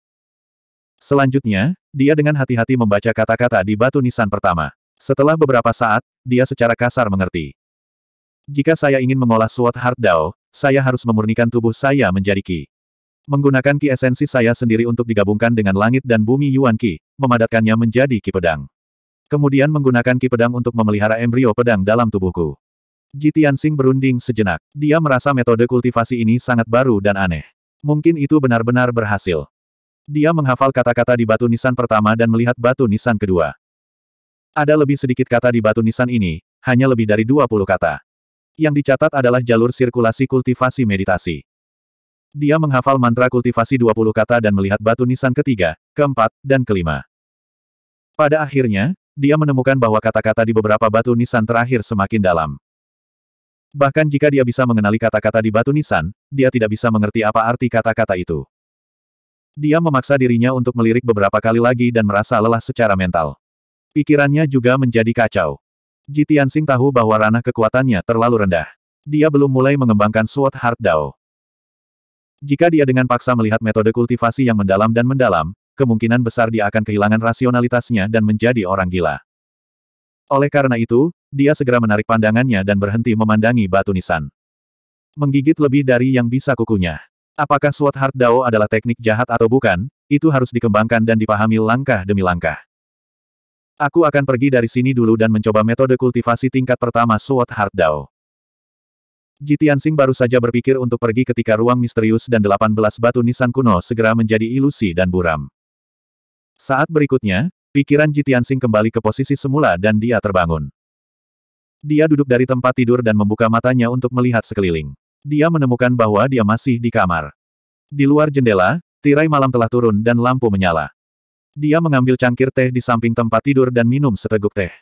Selanjutnya, dia dengan hati-hati membaca kata-kata di batu nisan pertama. Setelah beberapa saat, dia secara kasar mengerti. Jika saya ingin mengolah Sword Heart Dao, saya harus memurnikan tubuh saya menjadi Ki. Menggunakan Ki esensi saya sendiri untuk digabungkan dengan langit dan bumi Yuan Ki, memadatkannya menjadi Ki Pedang. Kemudian menggunakan Ki Pedang untuk memelihara embrio pedang dalam tubuhku. Ji Tianxing berunding sejenak. Dia merasa metode kultivasi ini sangat baru dan aneh. Mungkin itu benar-benar berhasil. Dia menghafal kata-kata di batu nisan pertama dan melihat batu nisan kedua. Ada lebih sedikit kata di batu nisan ini, hanya lebih dari 20 kata. Yang dicatat adalah jalur sirkulasi kultivasi meditasi. Dia menghafal mantra kultivasi 20 kata dan melihat batu nisan ketiga, keempat, dan kelima. Pada akhirnya, dia menemukan bahwa kata-kata di beberapa batu nisan terakhir semakin dalam. Bahkan jika dia bisa mengenali kata-kata di batu nisan, dia tidak bisa mengerti apa arti kata-kata itu. Dia memaksa dirinya untuk melirik beberapa kali lagi dan merasa lelah secara mental. Pikirannya juga menjadi kacau. Jitian Sing tahu bahwa ranah kekuatannya terlalu rendah. Dia belum mulai mengembangkan Sword Heart Dao. Jika dia dengan paksa melihat metode kultivasi yang mendalam dan mendalam, kemungkinan besar dia akan kehilangan rasionalitasnya dan menjadi orang gila. Oleh karena itu, dia segera menarik pandangannya dan berhenti memandangi batu nisan. Menggigit lebih dari yang bisa kukunya. Apakah Sword Heart Dao adalah teknik jahat atau bukan, itu harus dikembangkan dan dipahami langkah demi langkah. Aku akan pergi dari sini dulu dan mencoba metode kultivasi tingkat pertama Sword Heart Dao. Jitian Sing baru saja berpikir untuk pergi ketika ruang misterius dan 18 batu nisan kuno segera menjadi ilusi dan buram. Saat berikutnya, pikiran Jitian Sing kembali ke posisi semula dan dia terbangun. Dia duduk dari tempat tidur dan membuka matanya untuk melihat sekeliling. Dia menemukan bahwa dia masih di kamar. Di luar jendela, tirai malam telah turun dan lampu menyala. Dia mengambil cangkir teh di samping tempat tidur dan minum seteguk teh.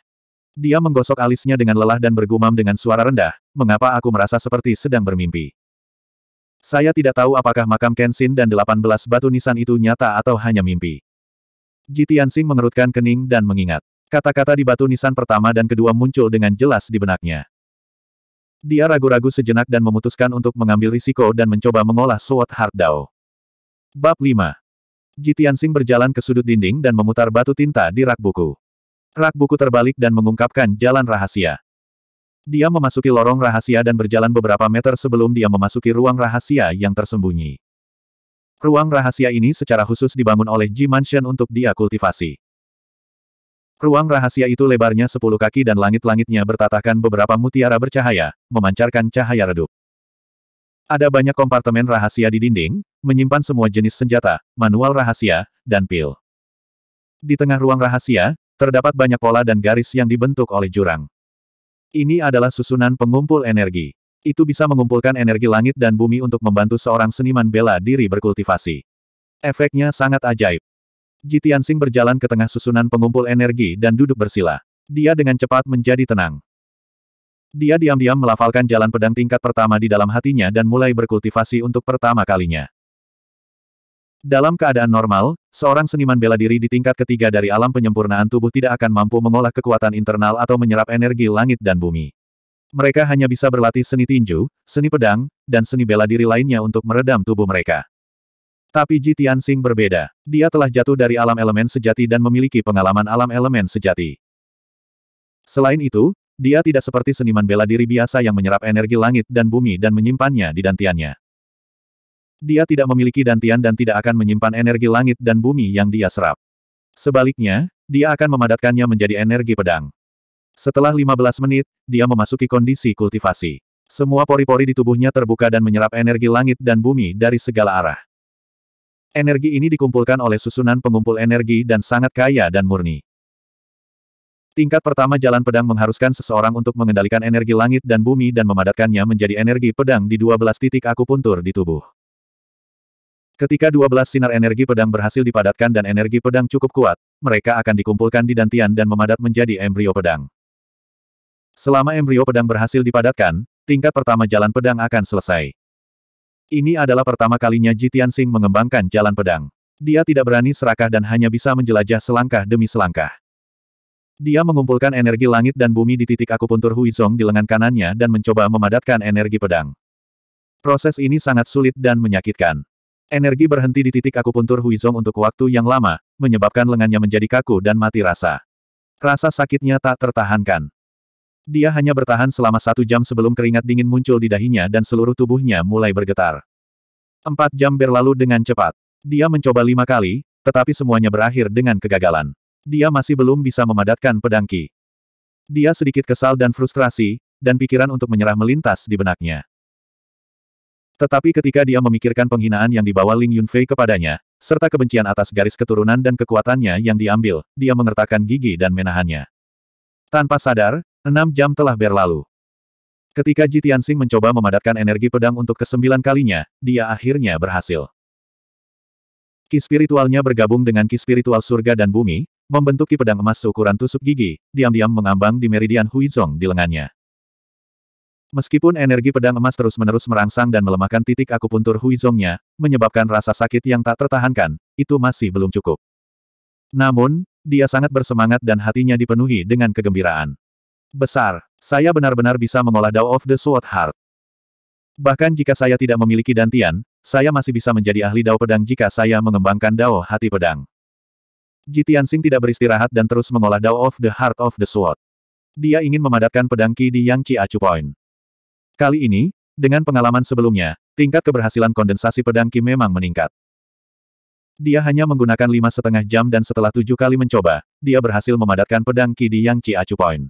Dia menggosok alisnya dengan lelah dan bergumam dengan suara rendah, mengapa aku merasa seperti sedang bermimpi. Saya tidak tahu apakah makam Kenshin dan 18 batu nisan itu nyata atau hanya mimpi. Jitiansing mengerutkan kening dan mengingat. Kata-kata di batu nisan pertama dan kedua muncul dengan jelas di benaknya. Dia ragu-ragu sejenak dan memutuskan untuk mengambil risiko dan mencoba mengolah Sword Heart Dao. Bab 5 Ji Tianxing berjalan ke sudut dinding dan memutar batu tinta di rak buku. Rak buku terbalik dan mengungkapkan jalan rahasia. Dia memasuki lorong rahasia dan berjalan beberapa meter sebelum dia memasuki ruang rahasia yang tersembunyi. Ruang rahasia ini secara khusus dibangun oleh Ji Mansion untuk dia kultivasi. Ruang rahasia itu lebarnya sepuluh kaki dan langit-langitnya bertatahkan beberapa mutiara bercahaya, memancarkan cahaya redup. Ada banyak kompartemen rahasia di dinding, menyimpan semua jenis senjata, manual rahasia, dan pil. Di tengah ruang rahasia, terdapat banyak pola dan garis yang dibentuk oleh jurang. Ini adalah susunan pengumpul energi. Itu bisa mengumpulkan energi langit dan bumi untuk membantu seorang seniman bela diri berkultivasi. Efeknya sangat ajaib. Jitiansing berjalan ke tengah susunan pengumpul energi dan duduk bersila. Dia dengan cepat menjadi tenang. Dia diam-diam melafalkan jalan pedang tingkat pertama di dalam hatinya dan mulai berkultivasi untuk pertama kalinya. Dalam keadaan normal, seorang seniman bela diri di tingkat ketiga dari alam penyempurnaan tubuh tidak akan mampu mengolah kekuatan internal atau menyerap energi langit dan bumi. Mereka hanya bisa berlatih seni tinju, seni pedang, dan seni bela diri lainnya untuk meredam tubuh mereka. Tapi Ji Tianxing berbeda. Dia telah jatuh dari alam elemen sejati dan memiliki pengalaman alam elemen sejati. Selain itu, dia tidak seperti seniman bela diri biasa yang menyerap energi langit dan bumi dan menyimpannya di dantiannya. Dia tidak memiliki dantian dan tidak akan menyimpan energi langit dan bumi yang dia serap. Sebaliknya, dia akan memadatkannya menjadi energi pedang. Setelah 15 menit, dia memasuki kondisi kultivasi. Semua pori-pori di tubuhnya terbuka dan menyerap energi langit dan bumi dari segala arah. Energi ini dikumpulkan oleh susunan pengumpul energi dan sangat kaya dan murni. Tingkat pertama jalan pedang mengharuskan seseorang untuk mengendalikan energi langit dan bumi dan memadatkannya menjadi energi pedang di 12 titik akupuntur di tubuh. Ketika 12 sinar energi pedang berhasil dipadatkan dan energi pedang cukup kuat, mereka akan dikumpulkan di dantian dan memadat menjadi embrio pedang. Selama embrio pedang berhasil dipadatkan, tingkat pertama jalan pedang akan selesai. Ini adalah pertama kalinya Jitian Sing mengembangkan jalan pedang. Dia tidak berani serakah dan hanya bisa menjelajah selangkah demi selangkah. Dia mengumpulkan energi langit dan bumi di titik akupuntur Huizong di lengan kanannya dan mencoba memadatkan energi pedang. Proses ini sangat sulit dan menyakitkan. Energi berhenti di titik akupuntur Huizong untuk waktu yang lama, menyebabkan lengannya menjadi kaku dan mati rasa. Rasa sakitnya tak tertahankan. Dia hanya bertahan selama satu jam sebelum keringat dingin muncul di dahinya dan seluruh tubuhnya mulai bergetar. Empat jam berlalu dengan cepat. Dia mencoba lima kali, tetapi semuanya berakhir dengan kegagalan. Dia masih belum bisa memadatkan pedangki. Dia sedikit kesal dan frustrasi, dan pikiran untuk menyerah melintas di benaknya. Tetapi ketika dia memikirkan penghinaan yang dibawa Ling Yunfei kepadanya, serta kebencian atas garis keturunan dan kekuatannya yang diambil, dia mengertakkan gigi dan menahannya. Tanpa sadar, enam jam telah berlalu. Ketika Ji Tianxing mencoba memadatkan energi pedang untuk kesembilan kalinya, dia akhirnya berhasil. Ki spiritualnya bergabung dengan ki spiritual surga dan bumi, membentuk ki pedang emas seukuran tusuk gigi, diam-diam mengambang di meridian Huizong di lengannya. Meskipun energi pedang emas terus-menerus merangsang dan melemahkan titik akupuntur Huizongnya, menyebabkan rasa sakit yang tak tertahankan, itu masih belum cukup. Namun, dia sangat bersemangat dan hatinya dipenuhi dengan kegembiraan. Besar, saya benar-benar bisa mengolah Dao of the Sword Heart. Bahkan jika saya tidak memiliki dantian, saya masih bisa menjadi ahli Dao pedang jika saya mengembangkan Dao hati pedang. Jitiansing tidak beristirahat dan terus mengolah Dao of the Heart of the Sword. Dia ingin memadatkan pedang Ki di Yang Chi Acu Point. Kali ini, dengan pengalaman sebelumnya, tingkat keberhasilan kondensasi pedang Kim memang meningkat. Dia hanya menggunakan lima setengah jam dan setelah tujuh kali mencoba, dia berhasil memadatkan pedang Ki di Yang Chi Acu Point.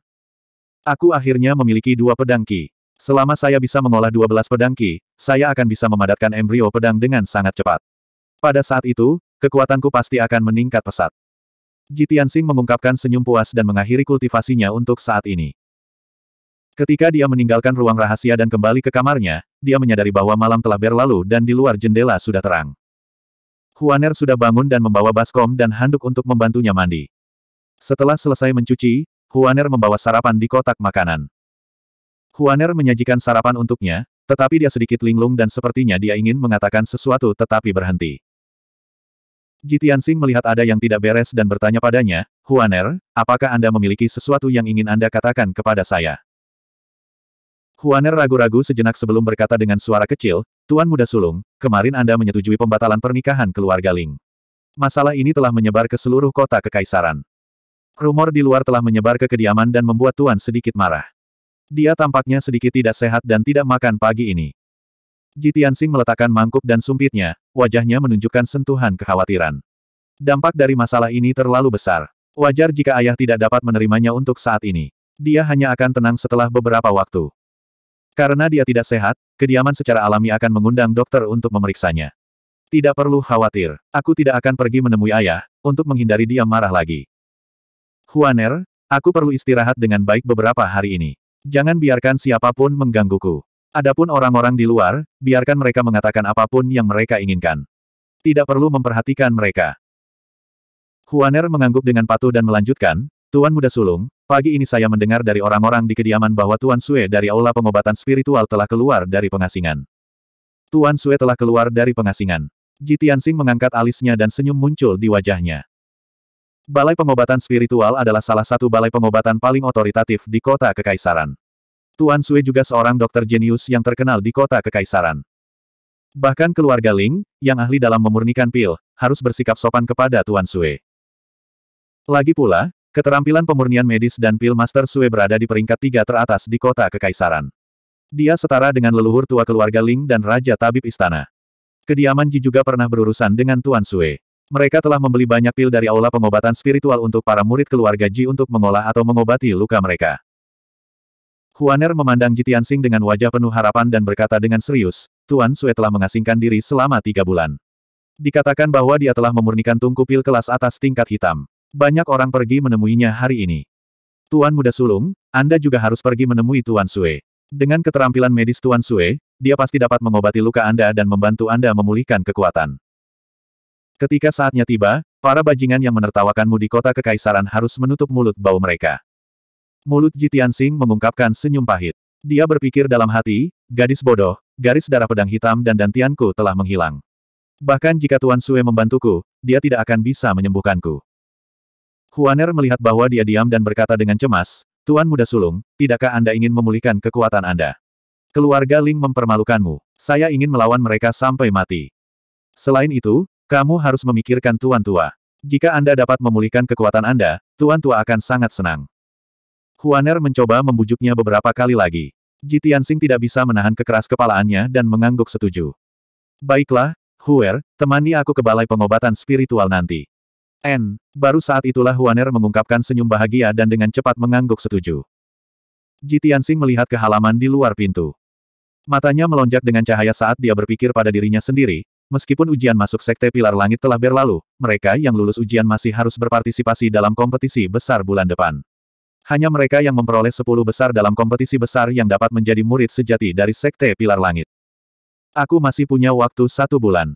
Aku akhirnya memiliki dua pedang Ki. Selama saya bisa mengolah 12 pedang Ki, saya akan bisa memadatkan embrio pedang dengan sangat cepat. Pada saat itu, kekuatanku pasti akan meningkat pesat. Jitian Sing mengungkapkan senyum puas dan mengakhiri kultivasinya untuk saat ini. Ketika dia meninggalkan ruang rahasia dan kembali ke kamarnya, dia menyadari bahwa malam telah berlalu dan di luar jendela sudah terang. Huaner sudah bangun dan membawa baskom dan handuk untuk membantunya mandi. Setelah selesai mencuci, Huaner membawa sarapan di kotak makanan. Huaner menyajikan sarapan untuknya, tetapi dia sedikit linglung dan sepertinya dia ingin mengatakan sesuatu tetapi berhenti. Jitiansing melihat ada yang tidak beres dan bertanya padanya, Huaner, apakah Anda memiliki sesuatu yang ingin Anda katakan kepada saya? Huaner ragu-ragu sejenak sebelum berkata dengan suara kecil, Tuan Muda Sulung, kemarin Anda menyetujui pembatalan pernikahan keluarga Ling. Masalah ini telah menyebar ke seluruh kota kekaisaran. Rumor di luar telah menyebar ke kediaman dan membuat Tuan sedikit marah. Dia tampaknya sedikit tidak sehat dan tidak makan pagi ini. Jitiansing meletakkan mangkuk dan sumpitnya, wajahnya menunjukkan sentuhan kekhawatiran. Dampak dari masalah ini terlalu besar. Wajar jika ayah tidak dapat menerimanya untuk saat ini. Dia hanya akan tenang setelah beberapa waktu. Karena dia tidak sehat, kediaman secara alami akan mengundang dokter untuk memeriksanya. Tidak perlu khawatir, aku tidak akan pergi menemui ayah, untuk menghindari dia marah lagi. Huaner, aku perlu istirahat dengan baik beberapa hari ini. Jangan biarkan siapapun menggangguku. Adapun orang-orang di luar, biarkan mereka mengatakan apapun yang mereka inginkan. Tidak perlu memperhatikan mereka. Huaner mengangguk dengan patuh dan melanjutkan, Tuan Muda Sulung, pagi ini saya mendengar dari orang-orang di kediaman bahwa Tuan Sue dari Aula Pengobatan Spiritual telah keluar dari pengasingan. Tuan Sue telah keluar dari pengasingan. Ji Tianxing mengangkat alisnya dan senyum muncul di wajahnya. Balai pengobatan spiritual adalah salah satu balai pengobatan paling otoritatif di kota Kekaisaran. Tuan Sue juga seorang dokter jenius yang terkenal di kota Kekaisaran. Bahkan keluarga Ling, yang ahli dalam memurnikan pil, harus bersikap sopan kepada Tuan Sue. Lagi pula, Keterampilan pemurnian medis dan pil Master Sue berada di peringkat tiga teratas di kota Kekaisaran. Dia setara dengan leluhur tua keluarga Ling dan Raja Tabib Istana. Kediaman Ji juga pernah berurusan dengan Tuan Sue. Mereka telah membeli banyak pil dari aula pengobatan spiritual untuk para murid keluarga Ji untuk mengolah atau mengobati luka mereka. Huaner memandang Ji Tianxing dengan wajah penuh harapan dan berkata dengan serius, Tuan Sue telah mengasingkan diri selama tiga bulan. Dikatakan bahwa dia telah memurnikan tungku pil kelas atas tingkat hitam. Banyak orang pergi menemuinya hari ini. Tuan Muda Sulung, Anda juga harus pergi menemui Tuan Sue. Dengan keterampilan medis Tuan Sue, dia pasti dapat mengobati luka Anda dan membantu Anda memulihkan kekuatan. Ketika saatnya tiba, para bajingan yang menertawakanmu di kota kekaisaran harus menutup mulut bau mereka. Mulut Jitian Sing mengungkapkan senyum pahit. Dia berpikir dalam hati, gadis bodoh, garis darah pedang hitam dan dantianku telah menghilang. Bahkan jika Tuan Sue membantuku, dia tidak akan bisa menyembuhkanku. Huaner melihat bahwa dia diam dan berkata dengan cemas, Tuan Muda Sulung, tidakkah Anda ingin memulihkan kekuatan Anda? Keluarga Ling mempermalukanmu. Saya ingin melawan mereka sampai mati. Selain itu, kamu harus memikirkan Tuan Tua. Jika Anda dapat memulihkan kekuatan Anda, Tuan Tua akan sangat senang. Huaner mencoba membujuknya beberapa kali lagi. Jitiansing tidak bisa menahan kekeras kepalaannya dan mengangguk setuju. Baiklah, Huer, temani aku ke balai pengobatan spiritual nanti. N. Baru saat itulah Huaner mengungkapkan senyum bahagia dan dengan cepat mengangguk setuju. Ji melihat ke halaman di luar pintu. Matanya melonjak dengan cahaya saat dia berpikir pada dirinya sendiri, meskipun ujian masuk Sekte Pilar Langit telah berlalu, mereka yang lulus ujian masih harus berpartisipasi dalam kompetisi besar bulan depan. Hanya mereka yang memperoleh sepuluh besar dalam kompetisi besar yang dapat menjadi murid sejati dari Sekte Pilar Langit. Aku masih punya waktu satu bulan.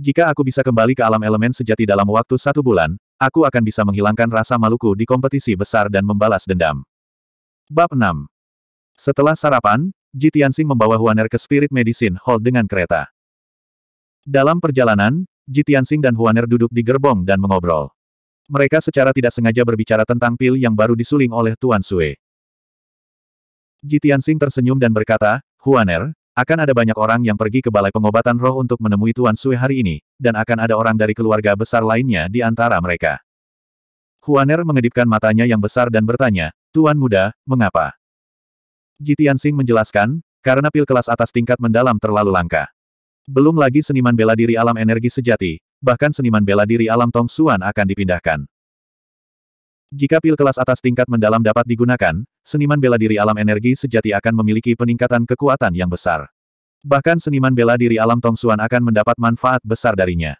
Jika aku bisa kembali ke alam elemen sejati dalam waktu satu bulan, aku akan bisa menghilangkan rasa maluku di kompetisi besar dan membalas dendam. Bab 6 Setelah sarapan, Ji membawa Huaner ke Spirit Medicine Hall dengan kereta. Dalam perjalanan, Ji dan Huaner duduk di gerbong dan mengobrol. Mereka secara tidak sengaja berbicara tentang pil yang baru disuling oleh Tuan Sue. Ji tersenyum dan berkata, Huaner, akan ada banyak orang yang pergi ke Balai Pengobatan Roh untuk menemui Tuan Sui hari ini, dan akan ada orang dari keluarga besar lainnya di antara mereka. Huaner mengedipkan matanya yang besar dan bertanya, Tuan Muda, mengapa? Jitian Sing menjelaskan, karena pil kelas atas tingkat mendalam terlalu langka. Belum lagi seniman bela diri alam energi sejati, bahkan seniman bela diri alam Tong Suan akan dipindahkan. Jika pil kelas atas tingkat mendalam dapat digunakan, seniman bela diri alam energi sejati akan memiliki peningkatan kekuatan yang besar. Bahkan seniman bela diri alam Tong Suan akan mendapat manfaat besar darinya.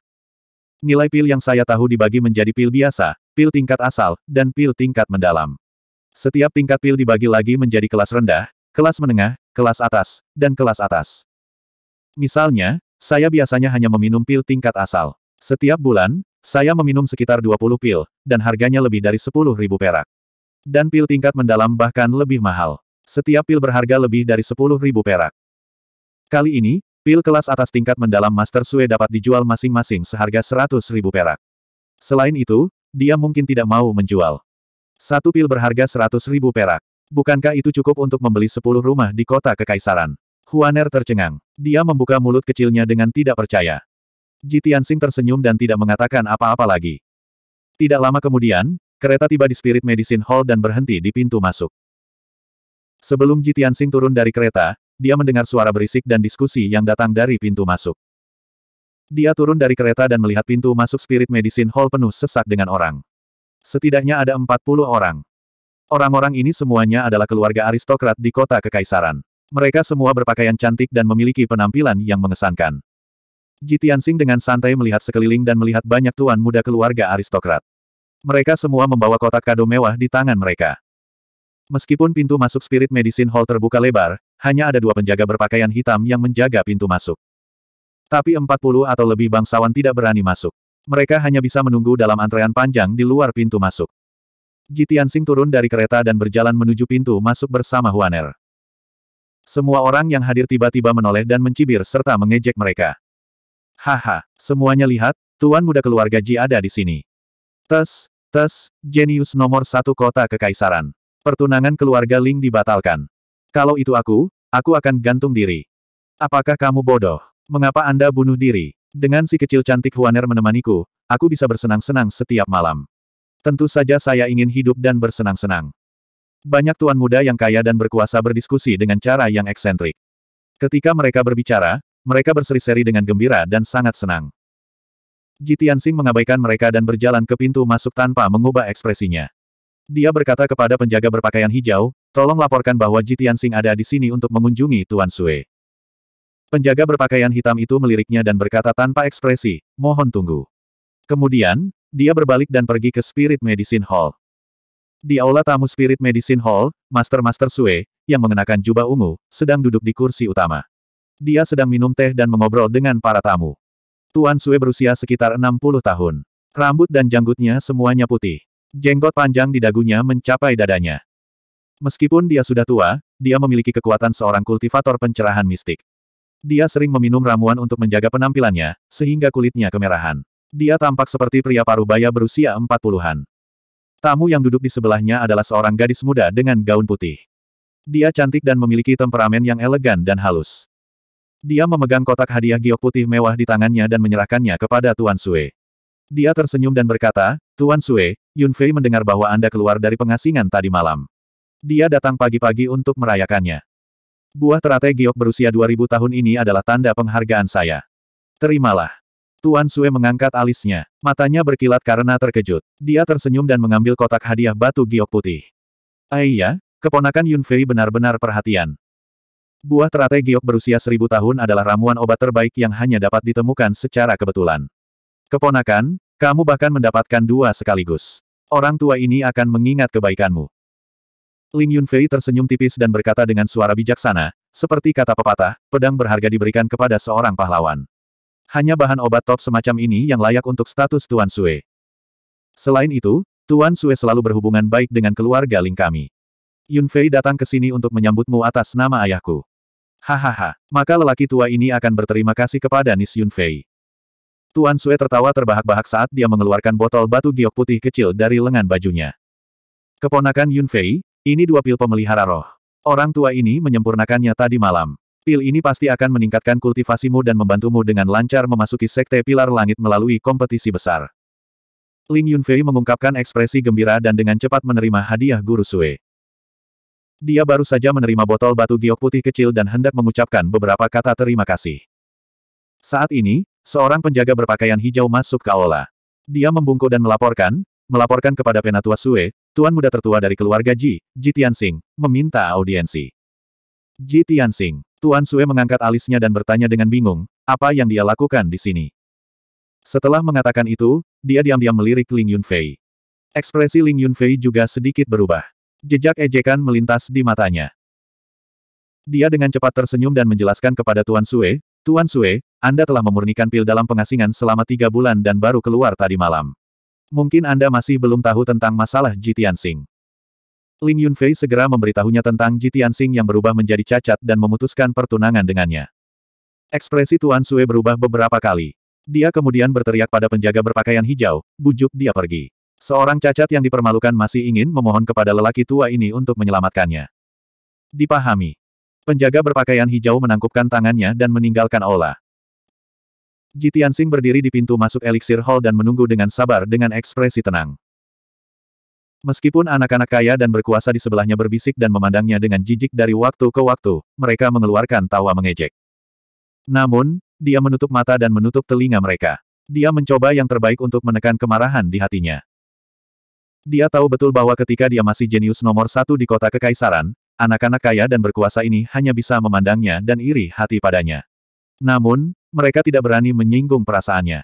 Nilai pil yang saya tahu dibagi menjadi pil biasa, pil tingkat asal, dan pil tingkat mendalam. Setiap tingkat pil dibagi lagi menjadi kelas rendah, kelas menengah, kelas atas, dan kelas atas. Misalnya, saya biasanya hanya meminum pil tingkat asal. Setiap bulan, saya meminum sekitar 20 pil, dan harganya lebih dari ribu perak. Dan pil tingkat mendalam bahkan lebih mahal. Setiap pil berharga lebih dari ribu perak. Kali ini, pil kelas atas tingkat mendalam Master Sue dapat dijual masing-masing seharga ribu perak. Selain itu, dia mungkin tidak mau menjual. Satu pil berharga ribu perak. Bukankah itu cukup untuk membeli 10 rumah di kota kekaisaran? Huaner tercengang. Dia membuka mulut kecilnya dengan tidak percaya. Ji Tianxing tersenyum dan tidak mengatakan apa-apa lagi. Tidak lama kemudian, kereta tiba di Spirit Medicine Hall dan berhenti di pintu masuk. Sebelum Ji Tianxing turun dari kereta, dia mendengar suara berisik dan diskusi yang datang dari pintu masuk. Dia turun dari kereta dan melihat pintu masuk Spirit Medicine Hall penuh sesak dengan orang. Setidaknya ada 40 orang. Orang-orang ini semuanya adalah keluarga aristokrat di kota kekaisaran. Mereka semua berpakaian cantik dan memiliki penampilan yang mengesankan. Ji Tianxing dengan santai melihat sekeliling dan melihat banyak tuan muda keluarga aristokrat. Mereka semua membawa kotak kado mewah di tangan mereka. Meskipun pintu masuk Spirit Medicine Hall terbuka lebar, hanya ada dua penjaga berpakaian hitam yang menjaga pintu masuk. Tapi 40 atau lebih bangsawan tidak berani masuk. Mereka hanya bisa menunggu dalam antrean panjang di luar pintu masuk. Ji Tianxing turun dari kereta dan berjalan menuju pintu masuk bersama Huaner. Semua orang yang hadir tiba-tiba menoleh dan mencibir serta mengejek mereka. Haha, semuanya lihat, tuan muda keluarga Ji ada di sini. Tes, tes, jenius nomor satu kota kekaisaran. Pertunangan keluarga Ling dibatalkan. Kalau itu aku, aku akan gantung diri. Apakah kamu bodoh? Mengapa Anda bunuh diri? Dengan si kecil cantik Huaner menemaniku, aku bisa bersenang-senang setiap malam. Tentu saja saya ingin hidup dan bersenang-senang. Banyak tuan muda yang kaya dan berkuasa berdiskusi dengan cara yang eksentrik. Ketika mereka berbicara, mereka berseri-seri dengan gembira dan sangat senang. Ji mengabaikan mereka dan berjalan ke pintu masuk tanpa mengubah ekspresinya. Dia berkata kepada penjaga berpakaian hijau, tolong laporkan bahwa Ji ada di sini untuk mengunjungi Tuan Sue. Penjaga berpakaian hitam itu meliriknya dan berkata tanpa ekspresi, mohon tunggu. Kemudian, dia berbalik dan pergi ke Spirit Medicine Hall. Di aula tamu Spirit Medicine Hall, Master Master Sue, yang mengenakan jubah ungu, sedang duduk di kursi utama. Dia sedang minum teh dan mengobrol dengan para tamu. Tuan Sue berusia sekitar 60 tahun. Rambut dan janggutnya semuanya putih. Jenggot panjang di dagunya mencapai dadanya. Meskipun dia sudah tua, dia memiliki kekuatan seorang kultivator pencerahan mistik. Dia sering meminum ramuan untuk menjaga penampilannya, sehingga kulitnya kemerahan. Dia tampak seperti pria parubaya berusia 40-an. Tamu yang duduk di sebelahnya adalah seorang gadis muda dengan gaun putih. Dia cantik dan memiliki temperamen yang elegan dan halus. Dia memegang kotak hadiah giok putih mewah di tangannya dan menyerahkannya kepada Tuan Sue. Dia tersenyum dan berkata, Tuan Sue, Yun Fei mendengar bahwa Anda keluar dari pengasingan tadi malam. Dia datang pagi-pagi untuk merayakannya. Buah terate giok berusia 2000 tahun ini adalah tanda penghargaan saya. Terimalah. Tuan Sue mengangkat alisnya. Matanya berkilat karena terkejut. Dia tersenyum dan mengambil kotak hadiah batu giok putih. Aiyah, eh keponakan Yun Fei benar-benar perhatian. Buah teratai giok berusia seribu tahun adalah ramuan obat terbaik yang hanya dapat ditemukan secara kebetulan. Keponakan, kamu bahkan mendapatkan dua sekaligus. Orang tua ini akan mengingat kebaikanmu. Ling Yunfei tersenyum tipis dan berkata dengan suara bijaksana, seperti kata pepatah, pedang berharga diberikan kepada seorang pahlawan. Hanya bahan obat top semacam ini yang layak untuk status Tuan Sue. Selain itu, Tuan Sue selalu berhubungan baik dengan keluarga Ling kami. Yunfei datang ke sini untuk menyambutmu atas nama ayahku. Hahaha, maka lelaki tua ini akan berterima kasih kepada Nis Yunfei. Tuan Sue tertawa terbahak-bahak saat dia mengeluarkan botol batu giok putih kecil dari lengan bajunya. Keponakan Yunfei, ini dua pil pemelihara roh. Orang tua ini menyempurnakannya tadi malam. Pil ini pasti akan meningkatkan kultivasimu dan membantumu dengan lancar memasuki sekte pilar langit melalui kompetisi besar. Ling Yunfei mengungkapkan ekspresi gembira dan dengan cepat menerima hadiah guru Sue. Dia baru saja menerima botol batu giok putih kecil dan hendak mengucapkan beberapa kata terima kasih. Saat ini, seorang penjaga berpakaian hijau masuk ke aula. Dia membungkuk dan melaporkan, melaporkan kepada Penatua Sue, tuan muda tertua dari keluarga Ji, Ji Tianxing, meminta audiensi. Ji Tianxing, Tuan Sue mengangkat alisnya dan bertanya dengan bingung, apa yang dia lakukan di sini? Setelah mengatakan itu, dia diam-diam melirik Ling Yunfei. Ekspresi Ling Yunfei juga sedikit berubah. Jejak ejekan melintas di matanya. Dia dengan cepat tersenyum dan menjelaskan kepada Tuan Sue, Tuan Sue, Anda telah memurnikan pil dalam pengasingan selama tiga bulan dan baru keluar tadi malam. Mungkin Anda masih belum tahu tentang masalah Jitian Sing. Ling Yunfei segera memberitahunya tentang Jitian Sing yang berubah menjadi cacat dan memutuskan pertunangan dengannya. Ekspresi Tuan Sue berubah beberapa kali. Dia kemudian berteriak pada penjaga berpakaian hijau, bujuk dia pergi. Seorang cacat yang dipermalukan masih ingin memohon kepada lelaki tua ini untuk menyelamatkannya. Dipahami. Penjaga berpakaian hijau menangkupkan tangannya dan meninggalkan Ola. Jitian Sing berdiri di pintu masuk Elixir Hall dan menunggu dengan sabar dengan ekspresi tenang. Meskipun anak-anak kaya dan berkuasa di sebelahnya berbisik dan memandangnya dengan jijik dari waktu ke waktu, mereka mengeluarkan tawa mengejek. Namun, dia menutup mata dan menutup telinga mereka. Dia mencoba yang terbaik untuk menekan kemarahan di hatinya. Dia tahu betul bahwa ketika dia masih jenius nomor satu di kota kekaisaran, anak-anak kaya dan berkuasa ini hanya bisa memandangnya dan iri hati padanya. Namun, mereka tidak berani menyinggung perasaannya.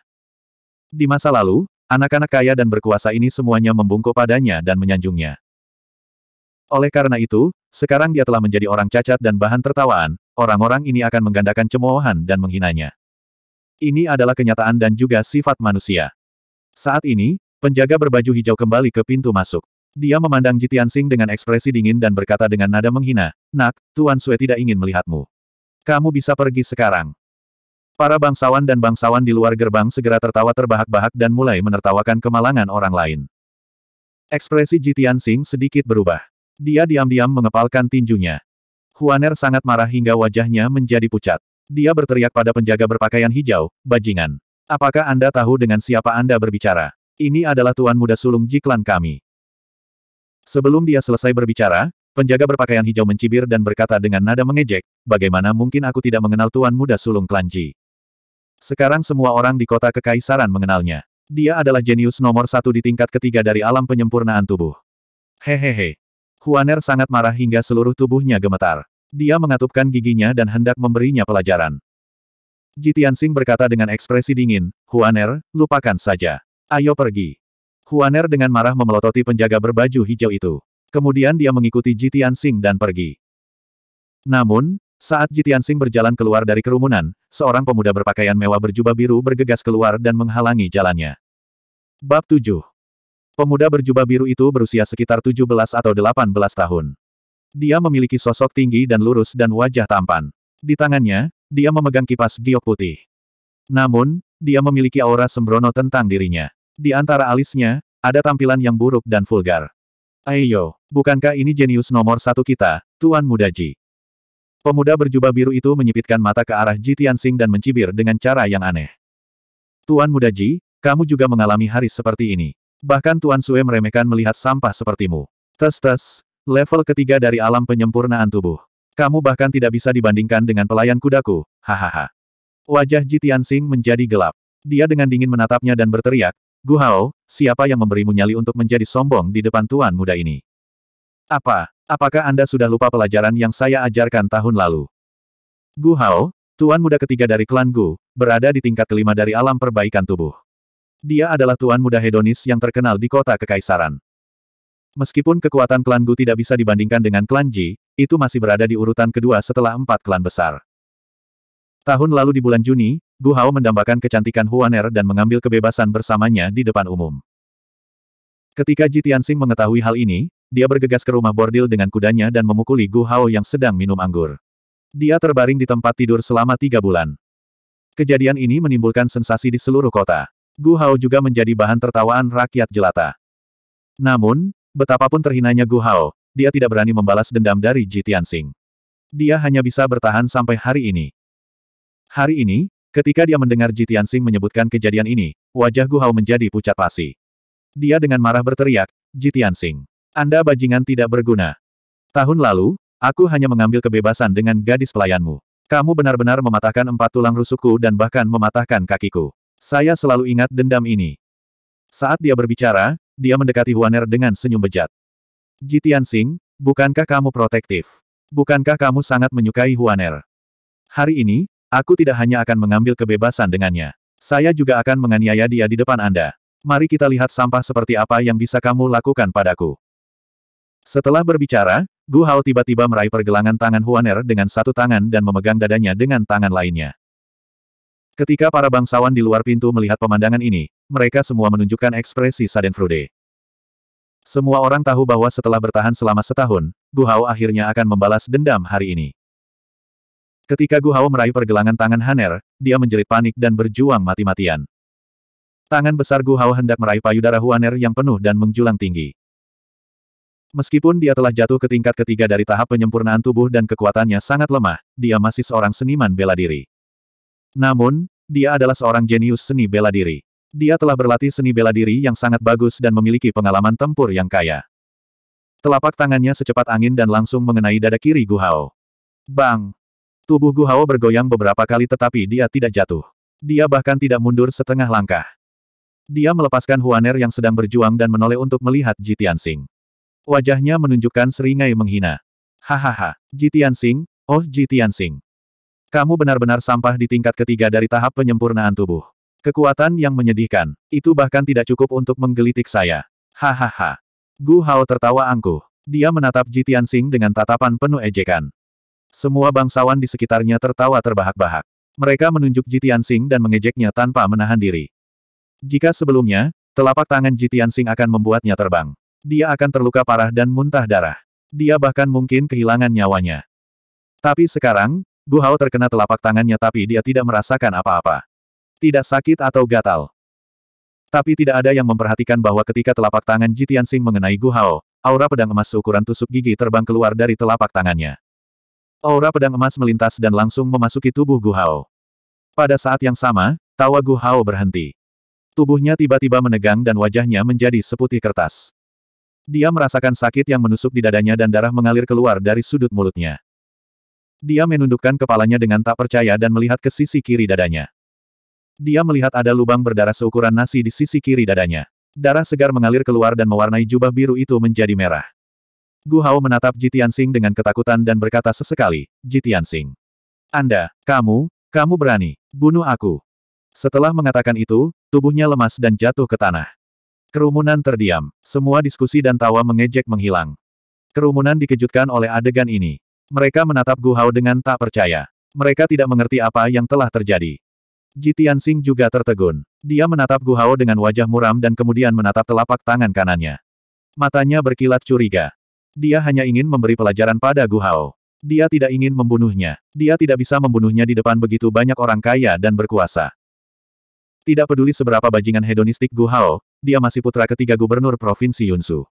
Di masa lalu, anak-anak kaya dan berkuasa ini semuanya membungkuk padanya dan menyanjungnya. Oleh karena itu, sekarang dia telah menjadi orang cacat dan bahan tertawaan, orang-orang ini akan menggandakan cemoohan dan menghinanya. Ini adalah kenyataan dan juga sifat manusia. Saat ini, Penjaga berbaju hijau kembali ke pintu masuk. Dia memandang Jitian Sing dengan ekspresi dingin dan berkata dengan nada menghina, Nak, Tuan Sue tidak ingin melihatmu. Kamu bisa pergi sekarang. Para bangsawan dan bangsawan di luar gerbang segera tertawa terbahak-bahak dan mulai menertawakan kemalangan orang lain. Ekspresi Jitian Sing sedikit berubah. Dia diam-diam mengepalkan tinjunya. Huaner sangat marah hingga wajahnya menjadi pucat. Dia berteriak pada penjaga berpakaian hijau, bajingan. Apakah Anda tahu dengan siapa Anda berbicara? Ini adalah tuan muda sulung jiklan kami. Sebelum dia selesai berbicara, penjaga berpakaian hijau mencibir dan berkata dengan nada mengejek, bagaimana mungkin aku tidak mengenal tuan muda sulung Klan Ji? Sekarang semua orang di kota kekaisaran mengenalnya. Dia adalah jenius nomor satu di tingkat ketiga dari alam penyempurnaan tubuh. Hehehe. Huaner sangat marah hingga seluruh tubuhnya gemetar. Dia mengatupkan giginya dan hendak memberinya pelajaran. Jitian Sing berkata dengan ekspresi dingin, Huaner, lupakan saja. Ayo pergi. Huaner dengan marah memelototi penjaga berbaju hijau itu. Kemudian dia mengikuti Jitian Sing dan pergi. Namun, saat Jitian Sing berjalan keluar dari kerumunan, seorang pemuda berpakaian mewah berjubah biru bergegas keluar dan menghalangi jalannya. Bab 7 Pemuda berjubah biru itu berusia sekitar 17 atau 18 tahun. Dia memiliki sosok tinggi dan lurus dan wajah tampan. Di tangannya, dia memegang kipas giok putih. Namun, dia memiliki aura sembrono tentang dirinya. Di antara alisnya, ada tampilan yang buruk dan vulgar. Ayo, bukankah ini jenius nomor satu kita, Tuan Muda Ji? Pemuda berjubah biru itu menyipitkan mata ke arah Ji Tianxing dan mencibir dengan cara yang aneh. Tuan Muda Ji, kamu juga mengalami hari seperti ini. Bahkan Tuan Sue meremehkan melihat sampah sepertimu. Tes-tes, level ketiga dari alam penyempurnaan tubuh. Kamu bahkan tidak bisa dibandingkan dengan pelayan kudaku, hahaha. Wajah Ji Tianxing menjadi gelap. Dia dengan dingin menatapnya dan berteriak, Gu Hao, siapa yang memberimu nyali untuk menjadi sombong di depan tuan muda ini? Apa? Apakah Anda sudah lupa pelajaran yang saya ajarkan tahun lalu? Gu Hao, tuan muda ketiga dari klan Gu, berada di tingkat kelima dari alam perbaikan tubuh. Dia adalah tuan muda hedonis yang terkenal di kota Kekaisaran. Meskipun kekuatan klan Gu tidak bisa dibandingkan dengan klan Ji, itu masih berada di urutan kedua setelah empat klan besar. Tahun lalu di bulan Juni, Gu Hao mendambakan kecantikan Huaner dan mengambil kebebasan bersamanya di depan umum. Ketika Ji Tianxing mengetahui hal ini, dia bergegas ke rumah bordil dengan kudanya dan memukuli Gu Hao yang sedang minum anggur. Dia terbaring di tempat tidur selama tiga bulan. Kejadian ini menimbulkan sensasi di seluruh kota. Gu Hao juga menjadi bahan tertawaan rakyat jelata. Namun, betapapun terhinanya Gu Hao, dia tidak berani membalas dendam dari Ji Tianxing. Dia hanya bisa bertahan sampai hari ini. Hari ini, Ketika dia mendengar Ji Tianxing menyebutkan kejadian ini, wajah Gu Hao menjadi pucat pasi. Dia dengan marah berteriak, Ji Tianxing, Anda bajingan tidak berguna. Tahun lalu, aku hanya mengambil kebebasan dengan gadis pelayanmu. Kamu benar-benar mematahkan empat tulang rusukku dan bahkan mematahkan kakiku. Saya selalu ingat dendam ini. Saat dia berbicara, dia mendekati Huaner dengan senyum bejat. Ji Tianxing, bukankah kamu protektif? Bukankah kamu sangat menyukai Huaner? Hari ini, Aku tidak hanya akan mengambil kebebasan dengannya. Saya juga akan menganiaya dia di depan Anda. Mari kita lihat sampah seperti apa yang bisa kamu lakukan padaku. Setelah berbicara, Gu Hao tiba-tiba meraih pergelangan tangan Huaner dengan satu tangan dan memegang dadanya dengan tangan lainnya. Ketika para bangsawan di luar pintu melihat pemandangan ini, mereka semua menunjukkan ekspresi Saden Frude. Semua orang tahu bahwa setelah bertahan selama setahun, Gu Hao akhirnya akan membalas dendam hari ini. Ketika Gu Hao meraih pergelangan tangan Haner, dia menjerit panik dan berjuang mati-matian. Tangan besar Gu Hao hendak meraih payudara Huaner yang penuh dan menjulang tinggi. Meskipun dia telah jatuh ke tingkat ketiga dari tahap penyempurnaan tubuh dan kekuatannya sangat lemah, dia masih seorang seniman bela diri. Namun, dia adalah seorang jenius seni bela diri. Dia telah berlatih seni bela diri yang sangat bagus dan memiliki pengalaman tempur yang kaya. Telapak tangannya secepat angin dan langsung mengenai dada kiri Gu Hao. Bang! Tubuh Gu Hao bergoyang beberapa kali tetapi dia tidak jatuh. Dia bahkan tidak mundur setengah langkah. Dia melepaskan Huaner yang sedang berjuang dan menoleh untuk melihat Jitian Sing. Wajahnya menunjukkan seringai menghina. Hahaha, Jitian Sing, oh Jitian Sing. Kamu benar-benar sampah di tingkat ketiga dari tahap penyempurnaan tubuh. Kekuatan yang menyedihkan, itu bahkan tidak cukup untuk menggelitik saya. Hahaha. Gu Hao tertawa angkuh. Dia menatap Jitian Sing dengan tatapan penuh ejekan. Semua bangsawan di sekitarnya tertawa terbahak-bahak. Mereka menunjuk Jitian Sing dan mengejeknya tanpa menahan diri. Jika sebelumnya, telapak tangan Jitian Sing akan membuatnya terbang. Dia akan terluka parah dan muntah darah. Dia bahkan mungkin kehilangan nyawanya. Tapi sekarang, Gu Hao terkena telapak tangannya tapi dia tidak merasakan apa-apa. Tidak sakit atau gatal. Tapi tidak ada yang memperhatikan bahwa ketika telapak tangan Jitian Sing mengenai Gu Hao, aura pedang emas seukuran tusuk gigi terbang keluar dari telapak tangannya. Aura pedang emas melintas dan langsung memasuki tubuh Gu Hao. Pada saat yang sama, tawa Gu Hao berhenti. Tubuhnya tiba-tiba menegang dan wajahnya menjadi seputih kertas. Dia merasakan sakit yang menusuk di dadanya dan darah mengalir keluar dari sudut mulutnya. Dia menundukkan kepalanya dengan tak percaya dan melihat ke sisi kiri dadanya. Dia melihat ada lubang berdarah seukuran nasi di sisi kiri dadanya. Darah segar mengalir keluar dan mewarnai jubah biru itu menjadi merah. Gu Hao menatap Jitian Sing dengan ketakutan dan berkata sesekali, Jitian Sing. Anda, kamu, kamu berani, bunuh aku. Setelah mengatakan itu, tubuhnya lemas dan jatuh ke tanah. Kerumunan terdiam, semua diskusi dan tawa mengejek menghilang. Kerumunan dikejutkan oleh adegan ini. Mereka menatap Gu Hao dengan tak percaya. Mereka tidak mengerti apa yang telah terjadi. Jitian Sing juga tertegun. Dia menatap Gu Hao dengan wajah muram dan kemudian menatap telapak tangan kanannya. Matanya berkilat curiga. Dia hanya ingin memberi pelajaran pada Gu Hao. Dia tidak ingin membunuhnya. Dia tidak bisa membunuhnya di depan begitu banyak orang kaya dan berkuasa. Tidak peduli seberapa bajingan hedonistik Gu Hao, dia masih putra ketiga gubernur Provinsi Yunsu.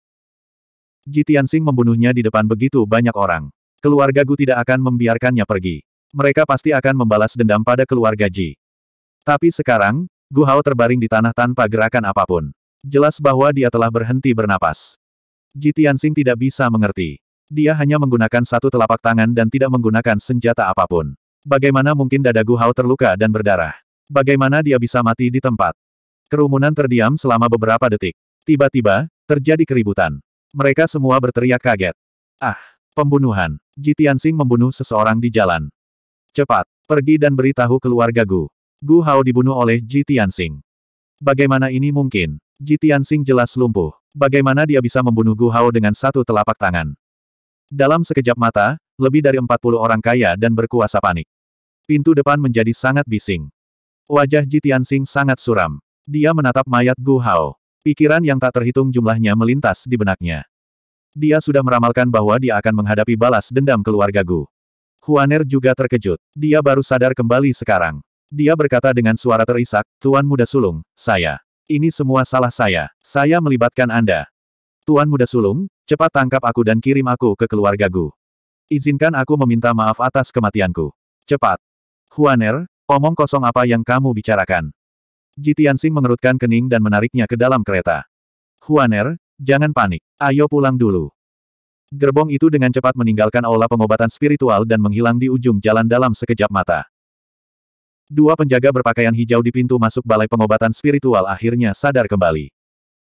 Ji Tianxing membunuhnya di depan begitu banyak orang. Keluarga Gu tidak akan membiarkannya pergi. Mereka pasti akan membalas dendam pada keluarga Ji. Tapi sekarang, Gu Hao terbaring di tanah tanpa gerakan apapun. Jelas bahwa dia telah berhenti bernapas. Ji Tianxing tidak bisa mengerti. Dia hanya menggunakan satu telapak tangan dan tidak menggunakan senjata apapun. Bagaimana mungkin dada Gu Hao terluka dan berdarah? Bagaimana dia bisa mati di tempat? Kerumunan terdiam selama beberapa detik. Tiba-tiba, terjadi keributan. Mereka semua berteriak kaget. Ah, pembunuhan. Ji Tianxing membunuh seseorang di jalan. Cepat, pergi dan beritahu keluarga Gu. Gu Hao dibunuh oleh Ji Tianxing. Bagaimana ini mungkin? Ji Tianxing jelas lumpuh. Bagaimana dia bisa membunuh Gu Hao dengan satu telapak tangan? Dalam sekejap mata, lebih dari 40 orang kaya dan berkuasa panik. Pintu depan menjadi sangat bising. Wajah Ji Tianxing sangat suram. Dia menatap mayat Gu Hao. Pikiran yang tak terhitung jumlahnya melintas di benaknya. Dia sudah meramalkan bahwa dia akan menghadapi balas dendam keluarga Gu. Huaner juga terkejut. Dia baru sadar kembali sekarang. Dia berkata dengan suara terisak, Tuan Muda Sulung, saya. Ini semua salah saya. Saya melibatkan Anda. Tuan muda sulung, cepat tangkap aku dan kirim aku ke keluarga Gu. Izinkan aku meminta maaf atas kematianku. Cepat. Huaner, omong kosong apa yang kamu bicarakan? Jitiansing mengerutkan kening dan menariknya ke dalam kereta. Huaner, jangan panik. Ayo pulang dulu. Gerbong itu dengan cepat meninggalkan aula pengobatan spiritual dan menghilang di ujung jalan dalam sekejap mata. Dua penjaga berpakaian hijau di pintu masuk balai pengobatan spiritual akhirnya sadar kembali.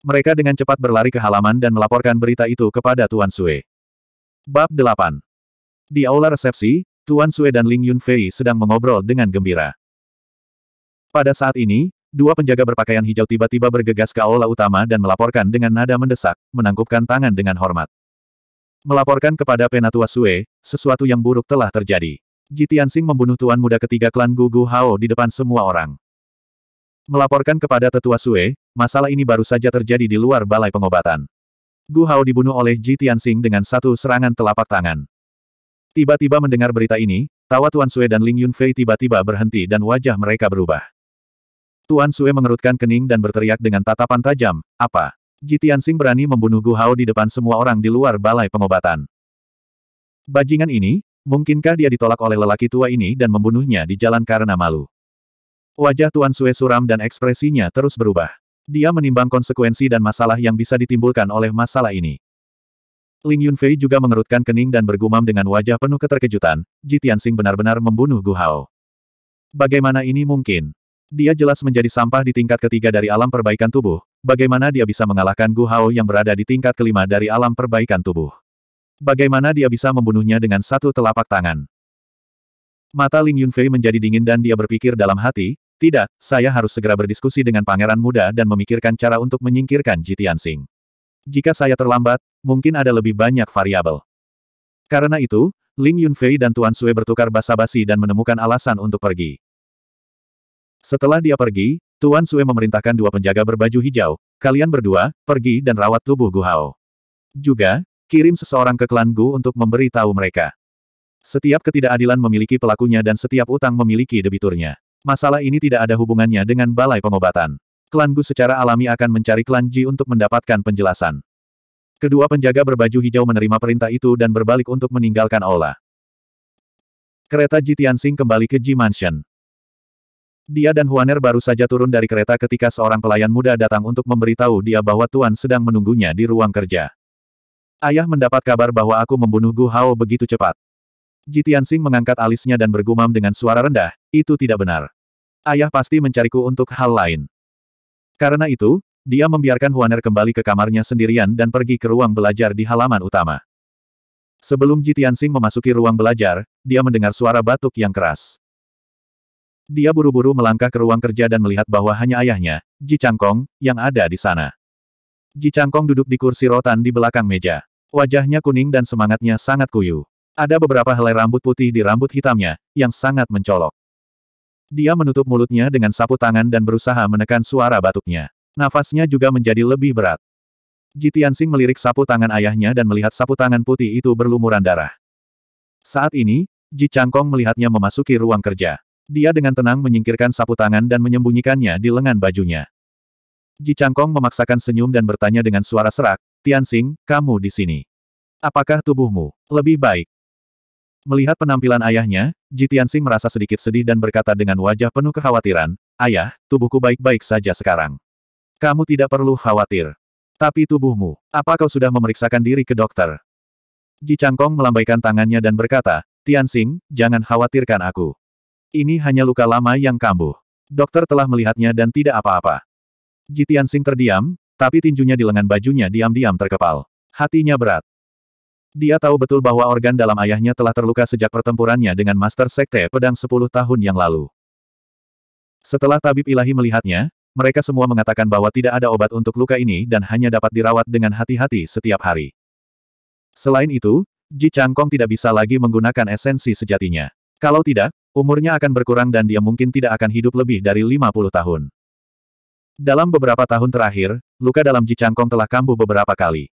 Mereka dengan cepat berlari ke halaman dan melaporkan berita itu kepada Tuan Sue. Bab 8 Di aula resepsi, Tuan Sue dan Ling Yunfei sedang mengobrol dengan gembira. Pada saat ini, dua penjaga berpakaian hijau tiba-tiba bergegas ke aula utama dan melaporkan dengan nada mendesak, menangkupkan tangan dengan hormat. Melaporkan kepada Penatua Sue, sesuatu yang buruk telah terjadi. Ji Tianxing membunuh tuan muda ketiga klan Gugu Hao di depan semua orang. Melaporkan kepada tetua Sue, masalah ini baru saja terjadi di luar balai pengobatan. Gu Hao dibunuh oleh Ji Tianxing dengan satu serangan telapak tangan. Tiba-tiba mendengar berita ini, tawa Tuan Sue dan Ling Yunfei tiba-tiba berhenti dan wajah mereka berubah. Tuan Sue mengerutkan kening dan berteriak dengan tatapan tajam, apa? Ji Tianxing berani membunuh Gu Hao di depan semua orang di luar balai pengobatan. Bajingan ini, Mungkinkah dia ditolak oleh lelaki tua ini dan membunuhnya di jalan karena malu? Wajah Tuan Sue suram dan ekspresinya terus berubah. Dia menimbang konsekuensi dan masalah yang bisa ditimbulkan oleh masalah ini. Ling Yunfei juga mengerutkan kening dan bergumam dengan wajah penuh keterkejutan, Ji Tianxing benar-benar membunuh Gu Hao. Bagaimana ini mungkin? Dia jelas menjadi sampah di tingkat ketiga dari alam perbaikan tubuh, bagaimana dia bisa mengalahkan Gu Hao yang berada di tingkat kelima dari alam perbaikan tubuh? Bagaimana dia bisa membunuhnya dengan satu telapak tangan? Mata Ling Yunfei menjadi dingin dan dia berpikir dalam hati, tidak, saya harus segera berdiskusi dengan pangeran muda dan memikirkan cara untuk menyingkirkan Ji Tianxing. Jika saya terlambat, mungkin ada lebih banyak variabel. Karena itu, Ling Yunfei dan Tuan Sui bertukar basa-basi dan menemukan alasan untuk pergi. Setelah dia pergi, Tuan Sui memerintahkan dua penjaga berbaju hijau, kalian berdua, pergi dan rawat tubuh Gu Hao. Juga, Kirim seseorang ke klan Gu untuk memberi tahu mereka. Setiap ketidakadilan memiliki pelakunya dan setiap utang memiliki debiturnya. Masalah ini tidak ada hubungannya dengan balai pengobatan. Klan Gu secara alami akan mencari klan Ji untuk mendapatkan penjelasan. Kedua penjaga berbaju hijau menerima perintah itu dan berbalik untuk meninggalkan aula. Kereta Ji Tianxing kembali ke Ji Mansion. Dia dan Huaner baru saja turun dari kereta ketika seorang pelayan muda datang untuk memberitahu dia bahwa Tuan sedang menunggunya di ruang kerja. Ayah mendapat kabar bahwa aku membunuh Gu Hao begitu cepat. Jitian Sing mengangkat alisnya dan bergumam dengan suara rendah, itu tidak benar. Ayah pasti mencariku untuk hal lain. Karena itu, dia membiarkan Huaner kembali ke kamarnya sendirian dan pergi ke ruang belajar di halaman utama. Sebelum Jitian Sing memasuki ruang belajar, dia mendengar suara batuk yang keras. Dia buru-buru melangkah ke ruang kerja dan melihat bahwa hanya ayahnya, Ji Changkong, yang ada di sana. Ji Changkong duduk di kursi rotan di belakang meja. Wajahnya kuning dan semangatnya sangat kuyu. Ada beberapa helai rambut putih di rambut hitamnya, yang sangat mencolok. Dia menutup mulutnya dengan sapu tangan dan berusaha menekan suara batuknya. Nafasnya juga menjadi lebih berat. Ji Tianxing melirik sapu tangan ayahnya dan melihat sapu tangan putih itu berlumuran darah. Saat ini, Ji Changkong melihatnya memasuki ruang kerja. Dia dengan tenang menyingkirkan sapu tangan dan menyembunyikannya di lengan bajunya. Ji Changkong memaksakan senyum dan bertanya dengan suara serak, Tianxing, kamu di sini. Apakah tubuhmu lebih baik? Melihat penampilan ayahnya, Ji Tianxing merasa sedikit sedih dan berkata dengan wajah penuh kekhawatiran, Ayah, tubuhku baik-baik saja sekarang. Kamu tidak perlu khawatir. Tapi tubuhmu, apa kau sudah memeriksakan diri ke dokter? Ji Changkong melambaikan tangannya dan berkata, Tianxing, jangan khawatirkan aku. Ini hanya luka lama yang kambuh. Dokter telah melihatnya dan tidak apa-apa. Ji Tianxing terdiam, tapi tinjunya di lengan bajunya diam-diam terkepal. Hatinya berat. Dia tahu betul bahwa organ dalam ayahnya telah terluka sejak pertempurannya dengan Master Sekte Pedang 10 tahun yang lalu. Setelah Tabib Ilahi melihatnya, mereka semua mengatakan bahwa tidak ada obat untuk luka ini dan hanya dapat dirawat dengan hati-hati setiap hari. Selain itu, Ji Changkong tidak bisa lagi menggunakan esensi sejatinya. Kalau tidak, umurnya akan berkurang dan dia mungkin tidak akan hidup lebih dari 50 tahun. Dalam beberapa tahun terakhir, luka dalam Ji Changkong telah kambuh beberapa kali.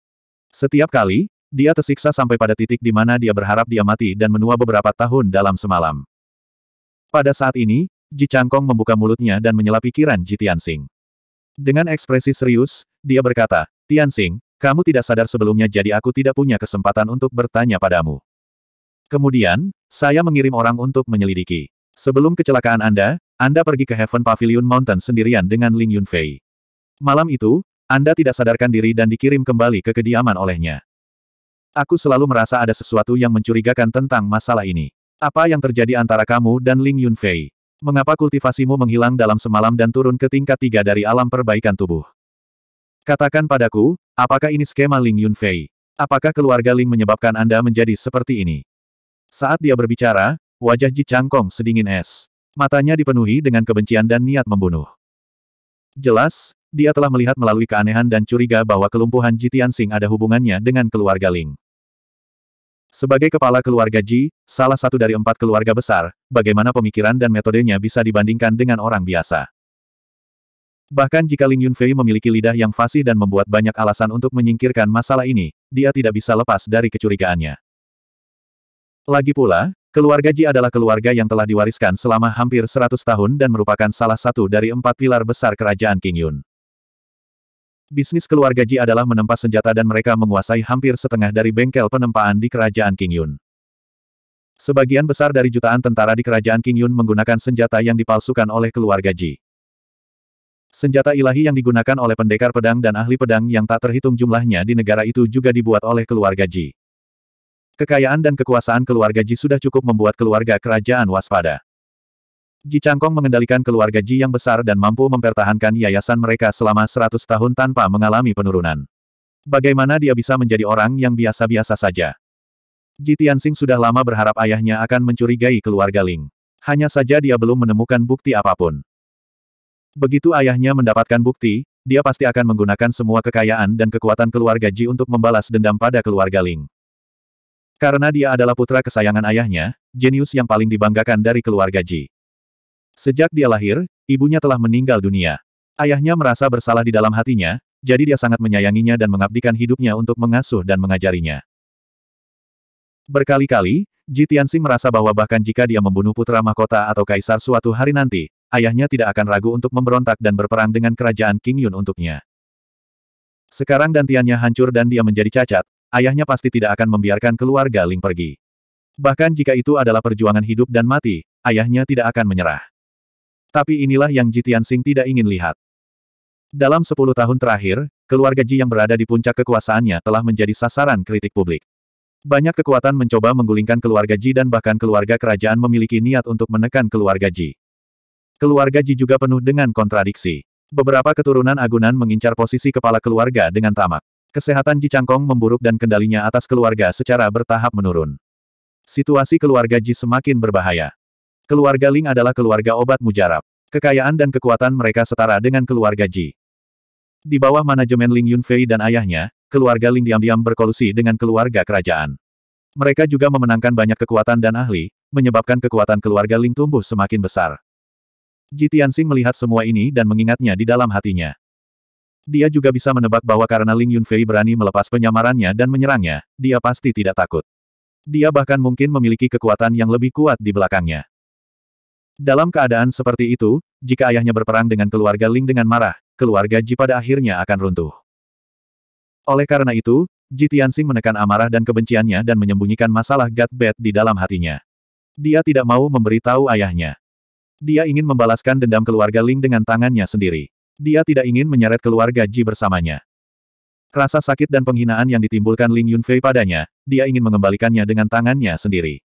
Setiap kali, dia tersiksa sampai pada titik di mana dia berharap dia mati dan menua beberapa tahun dalam semalam. Pada saat ini, Ji Changkong membuka mulutnya dan menyela pikiran Ji Tianxing. Dengan ekspresi serius, dia berkata, Tianxing, kamu tidak sadar sebelumnya jadi aku tidak punya kesempatan untuk bertanya padamu. Kemudian, saya mengirim orang untuk menyelidiki. Sebelum kecelakaan Anda, anda pergi ke Heaven Pavilion Mountain sendirian dengan Ling Yunfei. Malam itu, Anda tidak sadarkan diri dan dikirim kembali ke kediaman olehnya. Aku selalu merasa ada sesuatu yang mencurigakan tentang masalah ini. Apa yang terjadi antara kamu dan Ling Yunfei? Mengapa kultivasimu menghilang dalam semalam dan turun ke tingkat tiga dari alam perbaikan tubuh? Katakan padaku, apakah ini skema Ling Yunfei? Apakah keluarga Ling menyebabkan Anda menjadi seperti ini? Saat dia berbicara, wajah Ji Changkong sedingin es. Matanya dipenuhi dengan kebencian dan niat membunuh. Jelas, dia telah melihat melalui keanehan dan curiga bahwa kelumpuhan Jitian Sing ada hubungannya dengan keluarga Ling. Sebagai kepala keluarga Ji, salah satu dari empat keluarga besar, bagaimana pemikiran dan metodenya bisa dibandingkan dengan orang biasa. Bahkan jika Ling Yunfei memiliki lidah yang fasih dan membuat banyak alasan untuk menyingkirkan masalah ini, dia tidak bisa lepas dari kecurigaannya. Lagi pula, Keluarga Ji adalah keluarga yang telah diwariskan selama hampir 100 tahun dan merupakan salah satu dari empat pilar besar kerajaan King Yun. Bisnis keluarga Ji adalah menempa senjata dan mereka menguasai hampir setengah dari bengkel penempaan di kerajaan King Yun. Sebagian besar dari jutaan tentara di kerajaan King Yun menggunakan senjata yang dipalsukan oleh keluarga Ji. Senjata ilahi yang digunakan oleh pendekar pedang dan ahli pedang yang tak terhitung jumlahnya di negara itu juga dibuat oleh keluarga Ji. Kekayaan dan kekuasaan keluarga Ji sudah cukup membuat keluarga kerajaan waspada. Ji Changkong mengendalikan keluarga Ji yang besar dan mampu mempertahankan yayasan mereka selama 100 tahun tanpa mengalami penurunan. Bagaimana dia bisa menjadi orang yang biasa-biasa saja? Ji Tianxing sudah lama berharap ayahnya akan mencurigai keluarga Ling. Hanya saja dia belum menemukan bukti apapun. Begitu ayahnya mendapatkan bukti, dia pasti akan menggunakan semua kekayaan dan kekuatan keluarga Ji untuk membalas dendam pada keluarga Ling. Karena dia adalah putra kesayangan ayahnya, jenius yang paling dibanggakan dari keluarga Ji. Sejak dia lahir, ibunya telah meninggal dunia. Ayahnya merasa bersalah di dalam hatinya, jadi dia sangat menyayanginya dan mengabdikan hidupnya untuk mengasuh dan mengajarinya. Berkali-kali, Ji Tianxing merasa bahwa bahkan jika dia membunuh putra mahkota atau kaisar suatu hari nanti, ayahnya tidak akan ragu untuk memberontak dan berperang dengan kerajaan King Yun untuknya. Sekarang dantiannya hancur dan dia menjadi cacat, ayahnya pasti tidak akan membiarkan keluarga Ling pergi. Bahkan jika itu adalah perjuangan hidup dan mati, ayahnya tidak akan menyerah. Tapi inilah yang Ji Tianxing tidak ingin lihat. Dalam sepuluh tahun terakhir, keluarga Ji yang berada di puncak kekuasaannya telah menjadi sasaran kritik publik. Banyak kekuatan mencoba menggulingkan keluarga Ji dan bahkan keluarga kerajaan memiliki niat untuk menekan keluarga Ji. Keluarga Ji juga penuh dengan kontradiksi. Beberapa keturunan agunan mengincar posisi kepala keluarga dengan tamak. Kesehatan Ji Changkong memburuk dan kendalinya atas keluarga secara bertahap menurun. Situasi keluarga Ji semakin berbahaya. Keluarga Ling adalah keluarga obat mujarab. Kekayaan dan kekuatan mereka setara dengan keluarga Ji. Di bawah manajemen Ling Yunfei dan ayahnya, keluarga Ling diam-diam berkolusi dengan keluarga kerajaan. Mereka juga memenangkan banyak kekuatan dan ahli, menyebabkan kekuatan keluarga Ling tumbuh semakin besar. Ji Tianxing melihat semua ini dan mengingatnya di dalam hatinya. Dia juga bisa menebak bahwa karena Ling Yunfei berani melepas penyamarannya dan menyerangnya, dia pasti tidak takut. Dia bahkan mungkin memiliki kekuatan yang lebih kuat di belakangnya. Dalam keadaan seperti itu, jika ayahnya berperang dengan keluarga Ling dengan marah, keluarga Ji pada akhirnya akan runtuh. Oleh karena itu, Ji Tianxing menekan amarah dan kebenciannya dan menyembunyikan masalah God Bad di dalam hatinya. Dia tidak mau memberitahu ayahnya. Dia ingin membalaskan dendam keluarga Ling dengan tangannya sendiri. Dia tidak ingin menyeret keluarga Ji bersamanya. Rasa sakit dan penghinaan yang ditimbulkan Ling Yunfei padanya, dia ingin mengembalikannya dengan tangannya sendiri.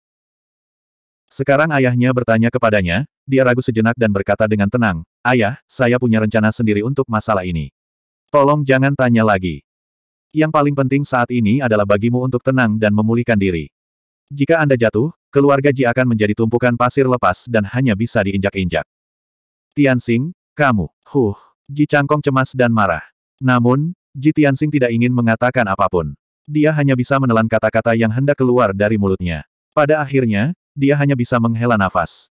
Sekarang ayahnya bertanya kepadanya, dia ragu sejenak dan berkata dengan tenang, Ayah, saya punya rencana sendiri untuk masalah ini. Tolong jangan tanya lagi. Yang paling penting saat ini adalah bagimu untuk tenang dan memulihkan diri. Jika Anda jatuh, keluarga Ji akan menjadi tumpukan pasir lepas dan hanya bisa diinjak-injak. Tian Tianxing, kamu, huh. Ji Changkong cemas dan marah. Namun, Ji Tianxing tidak ingin mengatakan apapun. Dia hanya bisa menelan kata-kata yang hendak keluar dari mulutnya. Pada akhirnya, dia hanya bisa menghela nafas.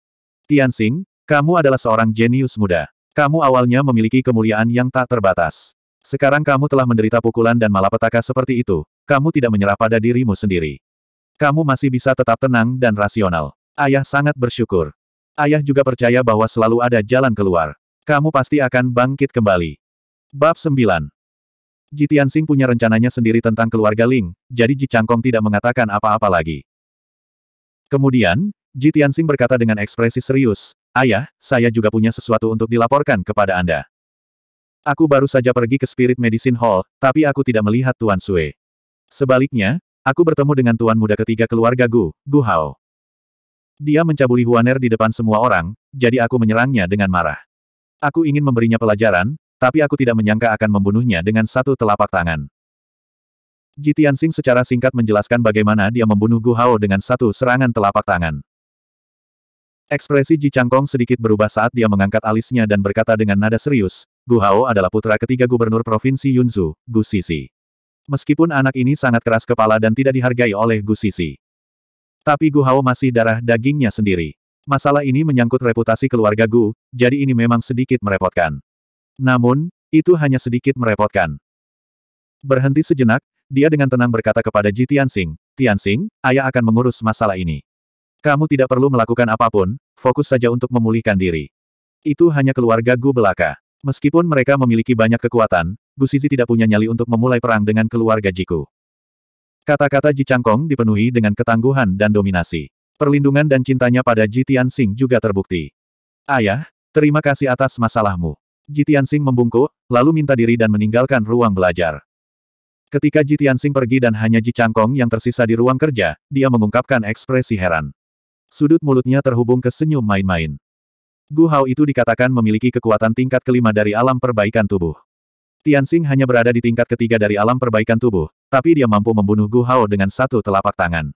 Tianxing, kamu adalah seorang jenius muda. Kamu awalnya memiliki kemuliaan yang tak terbatas. Sekarang kamu telah menderita pukulan dan malapetaka seperti itu, kamu tidak menyerah pada dirimu sendiri. Kamu masih bisa tetap tenang dan rasional. Ayah sangat bersyukur. Ayah juga percaya bahwa selalu ada jalan keluar. Kamu pasti akan bangkit kembali. Bab 9 Ji Tianxing punya rencananya sendiri tentang keluarga Ling, jadi Ji Changkong tidak mengatakan apa-apa lagi. Kemudian, Ji Tianxing berkata dengan ekspresi serius, Ayah, saya juga punya sesuatu untuk dilaporkan kepada Anda. Aku baru saja pergi ke Spirit Medicine Hall, tapi aku tidak melihat Tuan Sue. Sebaliknya, aku bertemu dengan Tuan Muda ketiga keluarga Gu, Gu Hao. Dia mencabuli Huaner di depan semua orang, jadi aku menyerangnya dengan marah. Aku ingin memberinya pelajaran, tapi aku tidak menyangka akan membunuhnya dengan satu telapak tangan. Ji Tianxing secara singkat menjelaskan bagaimana dia membunuh Gu Hao dengan satu serangan telapak tangan. Ekspresi Ji Changkong sedikit berubah saat dia mengangkat alisnya dan berkata dengan nada serius, Gu Hao adalah putra ketiga gubernur provinsi Yunzu, Gu Sisi. Meskipun anak ini sangat keras kepala dan tidak dihargai oleh Gu Sisi. Tapi Gu Hao masih darah dagingnya sendiri. Masalah ini menyangkut reputasi keluarga Gu, jadi ini memang sedikit merepotkan. Namun, itu hanya sedikit merepotkan. Berhenti sejenak, dia dengan tenang berkata kepada Ji Tianxing, Tianxing, ayah akan mengurus masalah ini. Kamu tidak perlu melakukan apapun, fokus saja untuk memulihkan diri. Itu hanya keluarga Gu belaka. Meskipun mereka memiliki banyak kekuatan, Gu Sisi tidak punya nyali untuk memulai perang dengan keluarga Jiku. Kata-kata Ji Changkong dipenuhi dengan ketangguhan dan dominasi. Perlindungan dan cintanya pada Jitian Sing juga terbukti. Ayah, terima kasih atas masalahmu. Jitian Sing membungkuk, lalu minta diri dan meninggalkan ruang belajar. Ketika Jitian Sing pergi dan hanya Ji Changkong yang tersisa di ruang kerja, dia mengungkapkan ekspresi heran. Sudut mulutnya terhubung ke senyum main-main. Gu Hao itu dikatakan memiliki kekuatan tingkat kelima dari alam perbaikan tubuh. Tianxing hanya berada di tingkat ketiga dari alam perbaikan tubuh, tapi dia mampu membunuh Gu Hao dengan satu telapak tangan.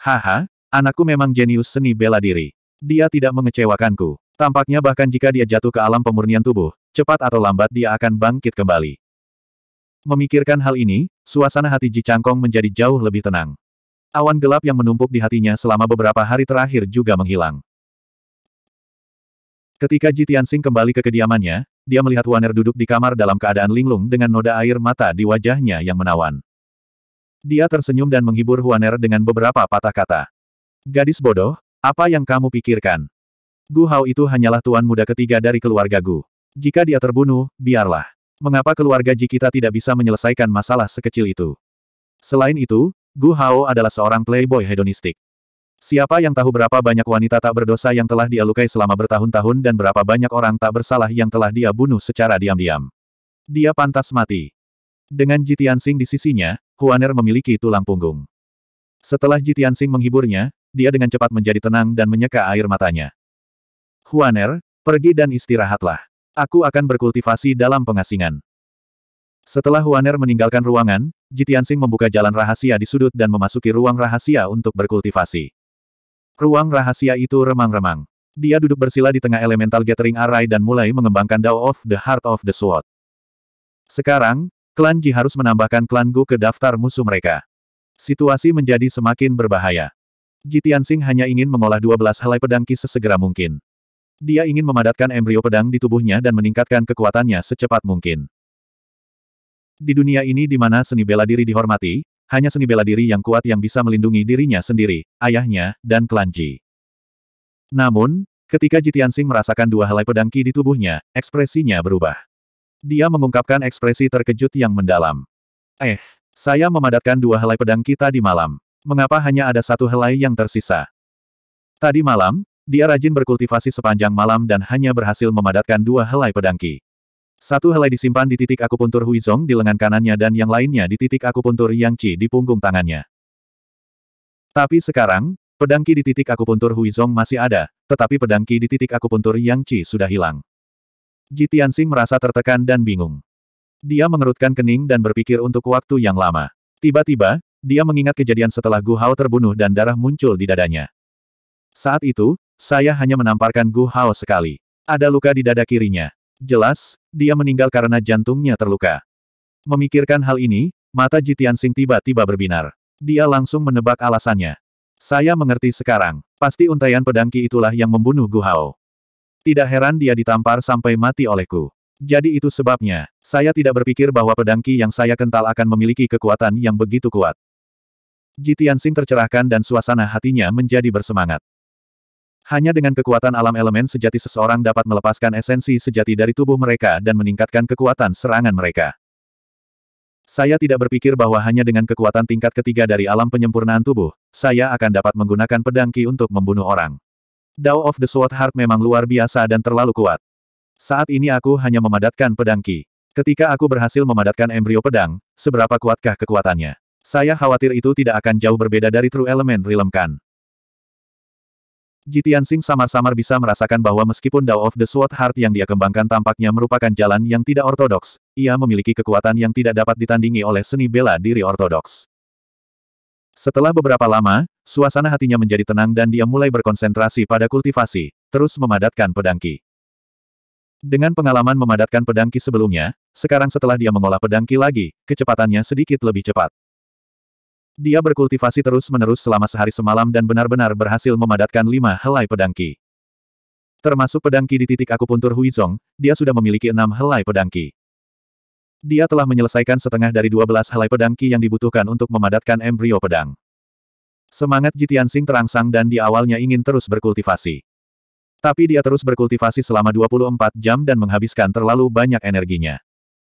Haha, Anakku memang jenius seni bela diri. Dia tidak mengecewakanku. Tampaknya bahkan jika dia jatuh ke alam pemurnian tubuh, cepat atau lambat dia akan bangkit kembali. Memikirkan hal ini, suasana hati Ji Changkong menjadi jauh lebih tenang. Awan gelap yang menumpuk di hatinya selama beberapa hari terakhir juga menghilang. Ketika Ji Tianxing kembali ke kediamannya, dia melihat Waner duduk di kamar dalam keadaan linglung dengan noda air mata di wajahnya yang menawan. Dia tersenyum dan menghibur Huaner dengan beberapa patah kata. Gadis bodoh, apa yang kamu pikirkan? Gu Hao itu hanyalah tuan muda ketiga dari keluarga Gu. Jika dia terbunuh, biarlah. Mengapa keluarga Ji kita tidak bisa menyelesaikan masalah sekecil itu? Selain itu, Gu Hao adalah seorang playboy hedonistik. Siapa yang tahu berapa banyak wanita tak berdosa yang telah dia lukai selama bertahun-tahun dan berapa banyak orang tak bersalah yang telah dia bunuh secara diam-diam. Dia pantas mati. Dengan Ji Tianxing di sisinya, Huaner memiliki tulang punggung. Setelah Ji Tianxing menghiburnya, dia dengan cepat menjadi tenang dan menyeka air matanya. Huaner, pergi dan istirahatlah. Aku akan berkultivasi dalam pengasingan. Setelah Huaner meninggalkan ruangan, Jitiansing membuka jalan rahasia di sudut dan memasuki ruang rahasia untuk berkultivasi. Ruang rahasia itu remang-remang. Dia duduk bersila di tengah elemental gathering array dan mulai mengembangkan Dao of the Heart of the Sword. Sekarang, klan Ji harus menambahkan klan Gu ke daftar musuh mereka. Situasi menjadi semakin berbahaya. Jitian Tianxing hanya ingin mengolah 12 helai pedang Ki sesegera mungkin. Dia ingin memadatkan embrio pedang di tubuhnya dan meningkatkan kekuatannya secepat mungkin. Di dunia ini di mana seni bela diri dihormati, hanya seni bela diri yang kuat yang bisa melindungi dirinya sendiri, ayahnya, dan klan Namun, ketika Jitian Tianxing merasakan dua helai pedang Ki di tubuhnya, ekspresinya berubah. Dia mengungkapkan ekspresi terkejut yang mendalam. Eh, saya memadatkan dua helai pedang kita di malam mengapa hanya ada satu helai yang tersisa. Tadi malam, dia rajin berkultivasi sepanjang malam dan hanya berhasil memadatkan dua helai pedangki. Satu helai disimpan di titik akupuntur Huizong di lengan kanannya dan yang lainnya di titik akupuntur Yang Qi di punggung tangannya. Tapi sekarang, pedangki di titik akupuntur Huizong masih ada, tetapi pedangki di titik akupuntur Yang Qi sudah hilang. Ji Tianxing merasa tertekan dan bingung. Dia mengerutkan kening dan berpikir untuk waktu yang lama. Tiba-tiba, dia mengingat kejadian setelah Gu Hao terbunuh dan darah muncul di dadanya. Saat itu, saya hanya menamparkan Gu Hao sekali. Ada luka di dada kirinya. Jelas, dia meninggal karena jantungnya terluka. Memikirkan hal ini, mata Jitian sing tiba-tiba berbinar. Dia langsung menebak alasannya. Saya mengerti sekarang, pasti untayan pedangki itulah yang membunuh Gu Hao. Tidak heran dia ditampar sampai mati olehku. Jadi itu sebabnya, saya tidak berpikir bahwa pedangki yang saya kental akan memiliki kekuatan yang begitu kuat. Ji Tianxing tercerahkan dan suasana hatinya menjadi bersemangat. Hanya dengan kekuatan alam elemen sejati seseorang dapat melepaskan esensi sejati dari tubuh mereka dan meningkatkan kekuatan serangan mereka. Saya tidak berpikir bahwa hanya dengan kekuatan tingkat ketiga dari alam penyempurnaan tubuh, saya akan dapat menggunakan pedang Ki untuk membunuh orang. Dao of the Sword Heart memang luar biasa dan terlalu kuat. Saat ini aku hanya memadatkan pedang Ki. Ketika aku berhasil memadatkan embrio pedang, seberapa kuatkah kekuatannya? Saya khawatir itu tidak akan jauh berbeda dari True Element Realm Kan. Jitian Sing samar-samar bisa merasakan bahwa meskipun Dao of the Sword Heart yang dia kembangkan tampaknya merupakan jalan yang tidak ortodoks, ia memiliki kekuatan yang tidak dapat ditandingi oleh seni bela diri ortodoks. Setelah beberapa lama, suasana hatinya menjadi tenang dan dia mulai berkonsentrasi pada kultivasi, terus memadatkan pedangki. Dengan pengalaman memadatkan pedangki sebelumnya, sekarang setelah dia mengolah pedangki lagi, kecepatannya sedikit lebih cepat. Dia berkultivasi terus-menerus selama sehari semalam dan benar-benar berhasil memadatkan lima helai pedangki, Termasuk pedangki di titik akupuntur Huizong, dia sudah memiliki enam helai pedangki. Dia telah menyelesaikan setengah dari dua belas helai pedangki yang dibutuhkan untuk memadatkan embrio pedang. Semangat Jitian Sing terangsang dan di awalnya ingin terus berkultivasi. Tapi dia terus berkultivasi selama 24 jam dan menghabiskan terlalu banyak energinya.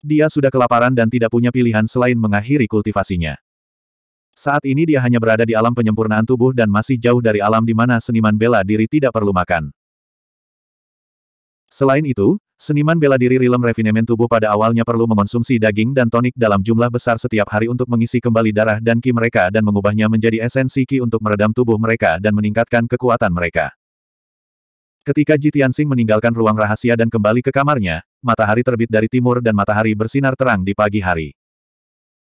Dia sudah kelaparan dan tidak punya pilihan selain mengakhiri kultivasinya. Saat ini dia hanya berada di alam penyempurnaan tubuh dan masih jauh dari alam di mana seniman bela diri tidak perlu makan. Selain itu, seniman bela diri rilem Refinement tubuh pada awalnya perlu mengonsumsi daging dan tonik dalam jumlah besar setiap hari untuk mengisi kembali darah dan ki mereka dan mengubahnya menjadi esensi ki untuk meredam tubuh mereka dan meningkatkan kekuatan mereka. Ketika Ji Tianxing meninggalkan ruang rahasia dan kembali ke kamarnya, matahari terbit dari timur dan matahari bersinar terang di pagi hari.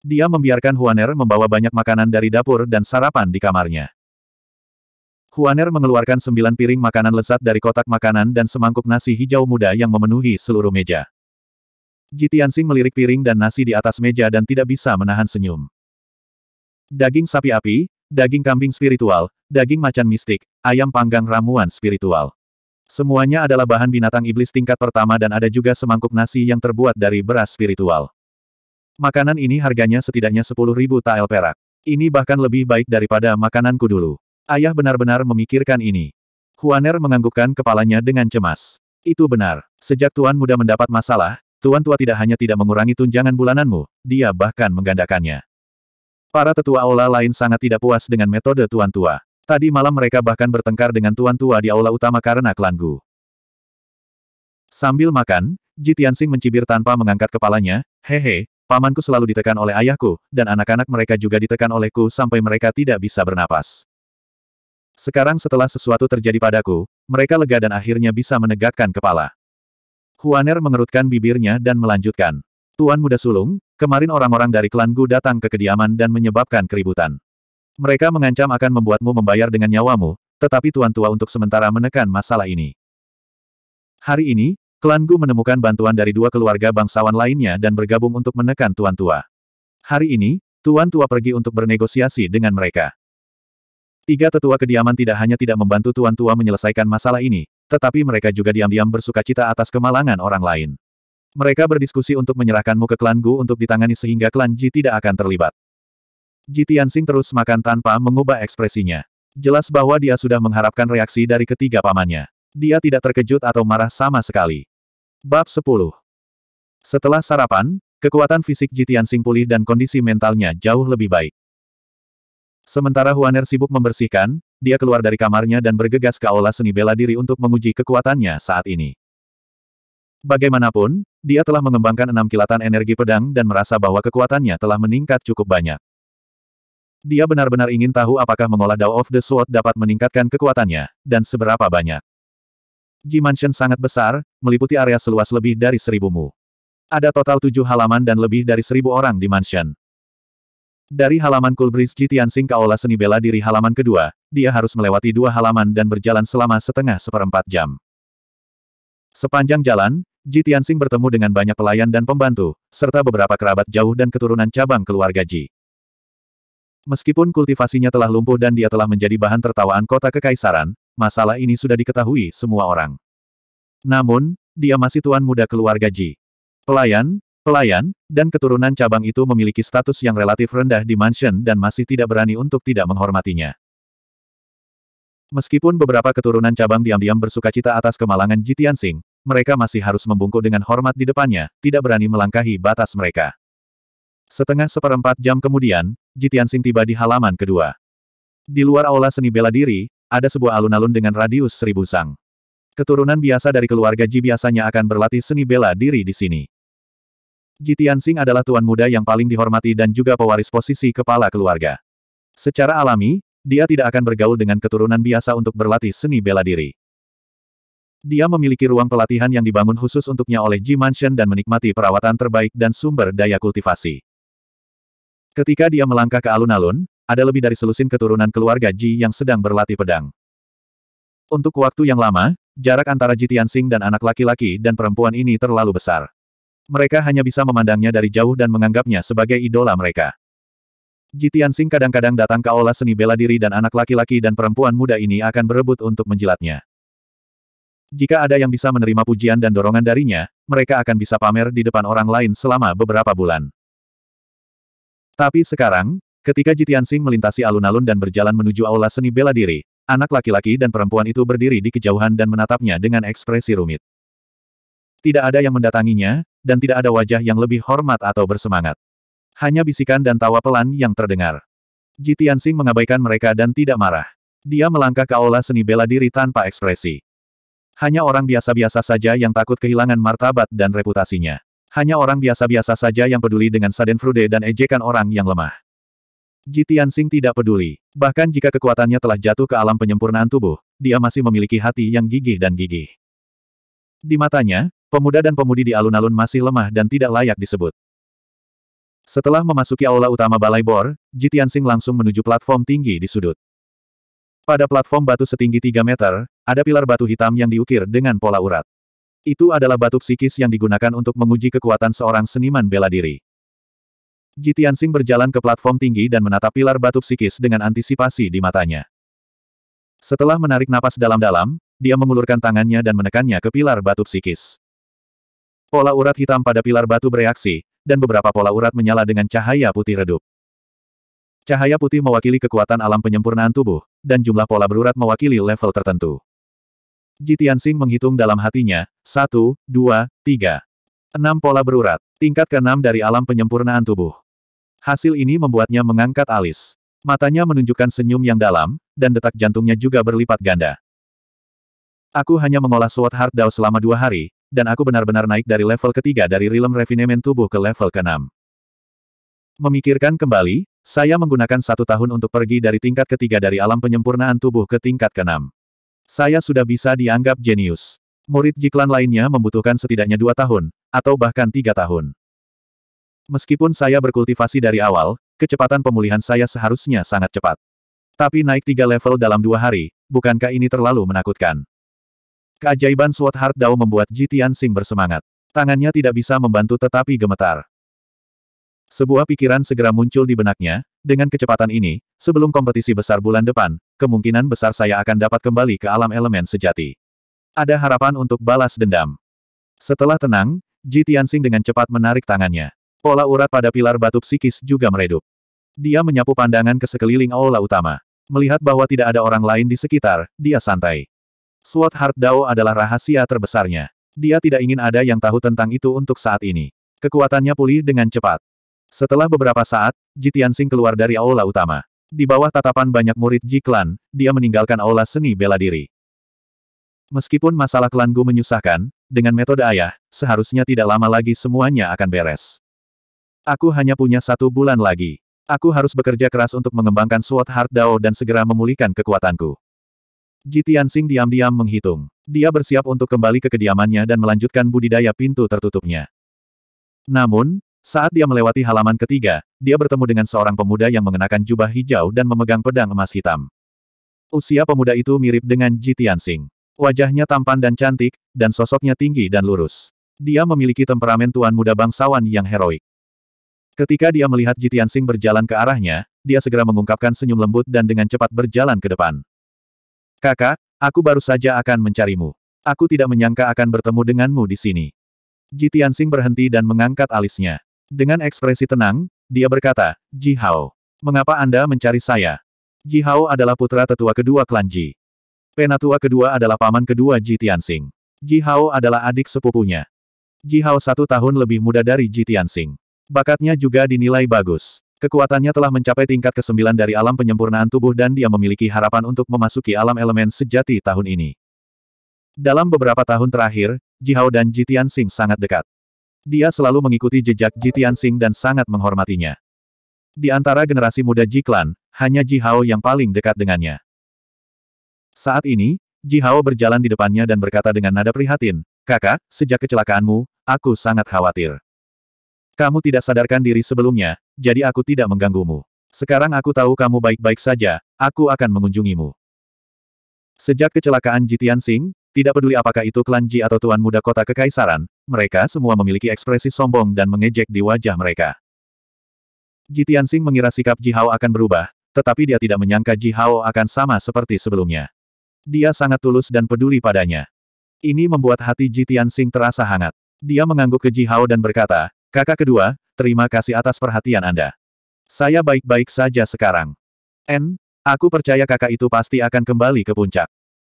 Dia membiarkan Huaner membawa banyak makanan dari dapur dan sarapan di kamarnya. Huaner mengeluarkan sembilan piring makanan lezat dari kotak makanan dan semangkuk nasi hijau muda yang memenuhi seluruh meja. Jitiansing melirik piring dan nasi di atas meja dan tidak bisa menahan senyum. Daging sapi api, daging kambing spiritual, daging macan mistik, ayam panggang ramuan spiritual. Semuanya adalah bahan binatang iblis tingkat pertama dan ada juga semangkuk nasi yang terbuat dari beras spiritual. Makanan ini harganya setidaknya 10.000 tael perak. Ini bahkan lebih baik daripada makananku dulu. Ayah benar-benar memikirkan ini. Huaner menganggukkan kepalanya dengan cemas. Itu benar. Sejak tuan muda mendapat masalah, tuan tua tidak hanya tidak mengurangi tunjangan bulananmu, dia bahkan menggandakannya. Para tetua aula lain sangat tidak puas dengan metode tuan tua. Tadi malam mereka bahkan bertengkar dengan tuan tua di aula utama karena klan Sambil makan, Ji mencibir tanpa mengangkat kepalanya, hehe, Pamanku selalu ditekan oleh ayahku, dan anak-anak mereka juga ditekan olehku sampai mereka tidak bisa bernapas. Sekarang setelah sesuatu terjadi padaku, mereka lega dan akhirnya bisa menegakkan kepala. Huaner mengerutkan bibirnya dan melanjutkan. Tuan Muda Sulung, kemarin orang-orang dari klan Gu datang ke kediaman dan menyebabkan keributan. Mereka mengancam akan membuatmu membayar dengan nyawamu, tetapi Tuan Tua untuk sementara menekan masalah ini. Hari ini, Klan Gu menemukan bantuan dari dua keluarga bangsawan lainnya dan bergabung untuk menekan Tuan Tua. Hari ini, Tuan Tua pergi untuk bernegosiasi dengan mereka. Tiga tetua kediaman tidak hanya tidak membantu Tuan Tua menyelesaikan masalah ini, tetapi mereka juga diam-diam bersuka cita atas kemalangan orang lain. Mereka berdiskusi untuk menyerahkanmu ke klan Gu untuk ditangani sehingga klan Ji tidak akan terlibat. Ji Tianxing terus makan tanpa mengubah ekspresinya. Jelas bahwa dia sudah mengharapkan reaksi dari ketiga pamannya. Dia tidak terkejut atau marah sama sekali. Bab 10 Setelah sarapan, kekuatan fisik Jitian Sing pulih dan kondisi mentalnya jauh lebih baik. Sementara Huaner sibuk membersihkan, dia keluar dari kamarnya dan bergegas ke aula seni bela diri untuk menguji kekuatannya saat ini. Bagaimanapun, dia telah mengembangkan enam kilatan energi pedang dan merasa bahwa kekuatannya telah meningkat cukup banyak. Dia benar-benar ingin tahu apakah mengolah Dao of the Sword dapat meningkatkan kekuatannya, dan seberapa banyak. G-Mansion sangat besar, meliputi area seluas lebih dari seribu mu. Ada total tujuh halaman dan lebih dari seribu orang di mansion. Dari halaman Kulbris G. Tianxing Kaola seni bela diri halaman kedua, dia harus melewati dua halaman dan berjalan selama setengah seperempat jam. Sepanjang jalan, Ji bertemu dengan banyak pelayan dan pembantu, serta beberapa kerabat jauh dan keturunan cabang keluarga Ji. Meskipun kultivasinya telah lumpuh dan dia telah menjadi bahan tertawaan kota kekaisaran, masalah ini sudah diketahui semua orang. Namun, dia masih tuan muda keluarga Ji. Pelayan, pelayan, dan keturunan cabang itu memiliki status yang relatif rendah di mansion dan masih tidak berani untuk tidak menghormatinya. Meskipun beberapa keturunan cabang diam-diam bersuka cita atas kemalangan Jitian Tianxing, mereka masih harus membungkuk dengan hormat di depannya, tidak berani melangkahi batas mereka. Setengah seperempat jam kemudian, Jitian Tianxing tiba di halaman kedua. Di luar aula seni bela diri, ada sebuah alun-alun dengan radius seribu sang. Keturunan biasa dari keluarga Ji biasanya akan berlatih seni bela diri di sini. Ji Tianxing adalah tuan muda yang paling dihormati dan juga pewaris posisi kepala keluarga. Secara alami, dia tidak akan bergaul dengan keturunan biasa untuk berlatih seni bela diri. Dia memiliki ruang pelatihan yang dibangun khusus untuknya oleh Ji Mansion dan menikmati perawatan terbaik dan sumber daya kultivasi. Ketika dia melangkah ke alun-alun, ada lebih dari selusin keturunan keluarga Ji yang sedang berlatih pedang. Untuk waktu yang lama, jarak antara Ji Tianxing dan anak laki-laki dan perempuan ini terlalu besar. Mereka hanya bisa memandangnya dari jauh dan menganggapnya sebagai idola mereka. Ji Tianxing kadang-kadang datang ke aula seni bela diri dan anak laki-laki dan perempuan muda ini akan berebut untuk menjilatnya. Jika ada yang bisa menerima pujian dan dorongan darinya, mereka akan bisa pamer di depan orang lain selama beberapa bulan. Tapi sekarang, Ketika Jitian Sing melintasi alun-alun dan berjalan menuju aula seni bela diri, anak laki-laki dan perempuan itu berdiri di kejauhan dan menatapnya dengan ekspresi rumit. Tidak ada yang mendatanginya, dan tidak ada wajah yang lebih hormat atau bersemangat. Hanya bisikan dan tawa pelan yang terdengar. Jitian Sing mengabaikan mereka dan tidak marah. Dia melangkah ke aula seni bela diri tanpa ekspresi. Hanya orang biasa-biasa saja yang takut kehilangan martabat dan reputasinya. Hanya orang biasa-biasa saja yang peduli dengan Saden Frude dan ejekan orang yang lemah. Jitian Sing tidak peduli. Bahkan jika kekuatannya telah jatuh ke alam penyempurnaan tubuh, dia masih memiliki hati yang gigih dan gigih. Di matanya, pemuda dan pemudi di alun-alun masih lemah dan tidak layak disebut. Setelah memasuki aula utama Balai Bor, Jitian Sing langsung menuju platform tinggi di sudut. Pada platform batu setinggi 3 meter, ada pilar batu hitam yang diukir dengan pola urat. Itu adalah batu psikis yang digunakan untuk menguji kekuatan seorang seniman bela diri. Ji Tianxing berjalan ke platform tinggi dan menatap pilar batu psikis dengan antisipasi di matanya. Setelah menarik napas dalam-dalam, dia mengulurkan tangannya dan menekannya ke pilar batu psikis. Pola urat hitam pada pilar batu bereaksi, dan beberapa pola urat menyala dengan cahaya putih redup. Cahaya putih mewakili kekuatan alam penyempurnaan tubuh, dan jumlah pola berurat mewakili level tertentu. Ji Tianxing menghitung dalam hatinya, satu, dua, tiga. Enam pola berurat, tingkat keenam dari alam penyempurnaan tubuh. Hasil ini membuatnya mengangkat alis. Matanya menunjukkan senyum yang dalam, dan detak jantungnya juga berlipat ganda. Aku hanya mengolah Sword Heart Dao selama dua hari, dan aku benar-benar naik dari level ketiga dari Realm Refinement tubuh ke level keenam. Memikirkan kembali, saya menggunakan satu tahun untuk pergi dari tingkat ketiga dari alam penyempurnaan tubuh ke tingkat keenam. Saya sudah bisa dianggap jenius. Murid jiklan lainnya membutuhkan setidaknya dua tahun, atau bahkan tiga tahun. Meskipun saya berkultivasi dari awal, kecepatan pemulihan saya seharusnya sangat cepat. Tapi naik tiga level dalam dua hari, bukankah ini terlalu menakutkan? Keajaiban Sword Heart Dao membuat Ji Sing bersemangat. Tangannya tidak bisa membantu tetapi gemetar. Sebuah pikiran segera muncul di benaknya, dengan kecepatan ini, sebelum kompetisi besar bulan depan, kemungkinan besar saya akan dapat kembali ke alam elemen sejati. Ada harapan untuk balas dendam. Setelah tenang, Ji Sing dengan cepat menarik tangannya. Pola urat pada pilar batu psikis juga meredup. Dia menyapu pandangan ke sekeliling aula utama. Melihat bahwa tidak ada orang lain di sekitar, dia santai. Swat Heart Dao adalah rahasia terbesarnya. Dia tidak ingin ada yang tahu tentang itu untuk saat ini. Kekuatannya pulih dengan cepat. Setelah beberapa saat, Jitian Sing keluar dari aula utama. Di bawah tatapan banyak murid Jiklan, dia meninggalkan aula seni bela diri. Meskipun masalah klan Gu menyusahkan, dengan metode ayah, seharusnya tidak lama lagi semuanya akan beres. Aku hanya punya satu bulan lagi. Aku harus bekerja keras untuk mengembangkan Sword Heart Dao dan segera memulihkan kekuatanku. Ji Tianxing diam-diam menghitung. Dia bersiap untuk kembali ke kediamannya dan melanjutkan budidaya pintu tertutupnya. Namun, saat dia melewati halaman ketiga, dia bertemu dengan seorang pemuda yang mengenakan jubah hijau dan memegang pedang emas hitam. Usia pemuda itu mirip dengan Ji Tianxing. Wajahnya tampan dan cantik, dan sosoknya tinggi dan lurus. Dia memiliki temperamen tuan muda bangsawan yang heroik. Ketika dia melihat Jitian Sing berjalan ke arahnya, dia segera mengungkapkan senyum lembut dan dengan cepat berjalan ke depan. Kakak, aku baru saja akan mencarimu. Aku tidak menyangka akan bertemu denganmu di sini. Jitian Sing berhenti dan mengangkat alisnya. Dengan ekspresi tenang, dia berkata, Ji Hao, mengapa Anda mencari saya? Ji Hao adalah putra tetua kedua klan Ji. Penatua kedua adalah paman kedua Ji Tianxing. Ji Hao adalah adik sepupunya. Ji Hao satu tahun lebih muda dari Ji Tianxing. Bakatnya juga dinilai bagus. Kekuatannya telah mencapai tingkat ke-9 dari alam penyempurnaan tubuh dan dia memiliki harapan untuk memasuki alam elemen sejati tahun ini. Dalam beberapa tahun terakhir, Ji Hao dan Jitian Sing sangat dekat. Dia selalu mengikuti jejak Jitian Sing dan sangat menghormatinya. Di antara generasi muda Jiklan, hanya Ji Hao yang paling dekat dengannya. Saat ini, Ji Hao berjalan di depannya dan berkata dengan nada prihatin, Kakak, sejak kecelakaanmu, aku sangat khawatir. Kamu tidak sadarkan diri sebelumnya, jadi aku tidak mengganggumu. Sekarang aku tahu kamu baik-baik saja, aku akan mengunjungimu. Sejak kecelakaan Jitian Sing, tidak peduli apakah itu klan Ji atau tuan muda kota kekaisaran, mereka semua memiliki ekspresi sombong dan mengejek di wajah mereka. Jitian Sing mengira sikap Ji Hao akan berubah, tetapi dia tidak menyangka Ji Hao akan sama seperti sebelumnya. Dia sangat tulus dan peduli padanya. Ini membuat hati Jitian Sing terasa hangat. Dia mengangguk ke Ji Hao dan berkata, Kakak kedua, terima kasih atas perhatian Anda. Saya baik-baik saja sekarang. N, aku percaya kakak itu pasti akan kembali ke puncak.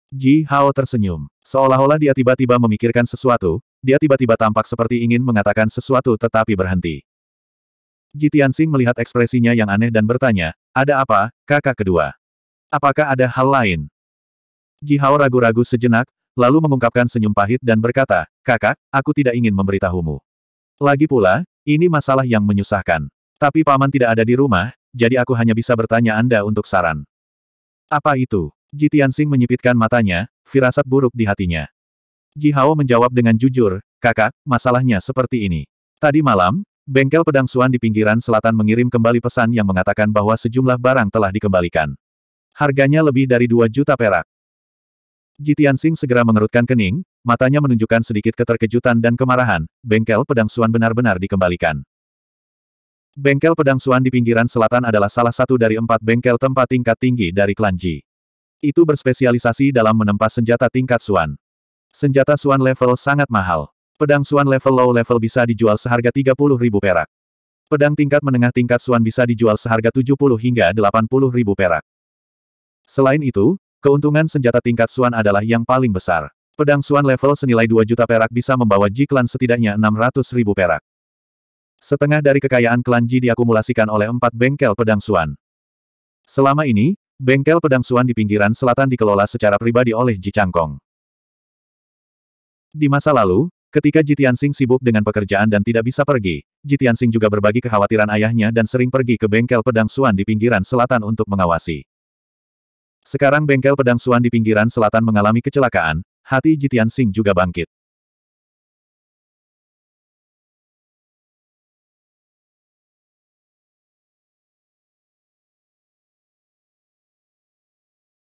Ji Hao tersenyum. Seolah-olah dia tiba-tiba memikirkan sesuatu, dia tiba-tiba tampak seperti ingin mengatakan sesuatu tetapi berhenti. Ji Tianxing melihat ekspresinya yang aneh dan bertanya, ada apa, kakak kedua? Apakah ada hal lain? Ji Hao ragu-ragu sejenak, lalu mengungkapkan senyum pahit dan berkata, kakak, aku tidak ingin memberitahumu. Lagi pula, ini masalah yang menyusahkan. Tapi paman tidak ada di rumah, jadi aku hanya bisa bertanya Anda untuk saran. Apa itu? Ji Tianxing menyipitkan matanya, firasat buruk di hatinya. Ji Hao menjawab dengan jujur, kakak, masalahnya seperti ini. Tadi malam, bengkel pedang Suan di pinggiran selatan mengirim kembali pesan yang mengatakan bahwa sejumlah barang telah dikembalikan. Harganya lebih dari 2 juta perak. Jitian Sing segera mengerutkan kening, matanya menunjukkan sedikit keterkejutan dan kemarahan, bengkel pedang Suan benar-benar dikembalikan. Bengkel pedang Suan di pinggiran selatan adalah salah satu dari empat bengkel tempat tingkat tinggi dari klan Ji. Itu berspesialisasi dalam menempa senjata tingkat Suan. Senjata Suan level sangat mahal. Pedang Suan level low level bisa dijual seharga 30 ribu perak. Pedang tingkat menengah tingkat Suan bisa dijual seharga 70 hingga 80 ribu perak. Selain itu, Keuntungan senjata tingkat Suan adalah yang paling besar. Pedang Suan level senilai 2 juta perak bisa membawa Ji Klan setidaknya 600 ribu perak. Setengah dari kekayaan klan Ji diakumulasikan oleh empat bengkel pedang Suan. Selama ini, bengkel pedang Suan di pinggiran selatan dikelola secara pribadi oleh Ji Changkong. Di masa lalu, ketika Ji Tianxing sibuk dengan pekerjaan dan tidak bisa pergi, Ji Tianxing juga berbagi kekhawatiran ayahnya dan sering pergi ke bengkel pedang Suan di pinggiran selatan untuk mengawasi. Sekarang bengkel pedang Suan di pinggiran selatan mengalami kecelakaan, hati Jitian Sing juga bangkit.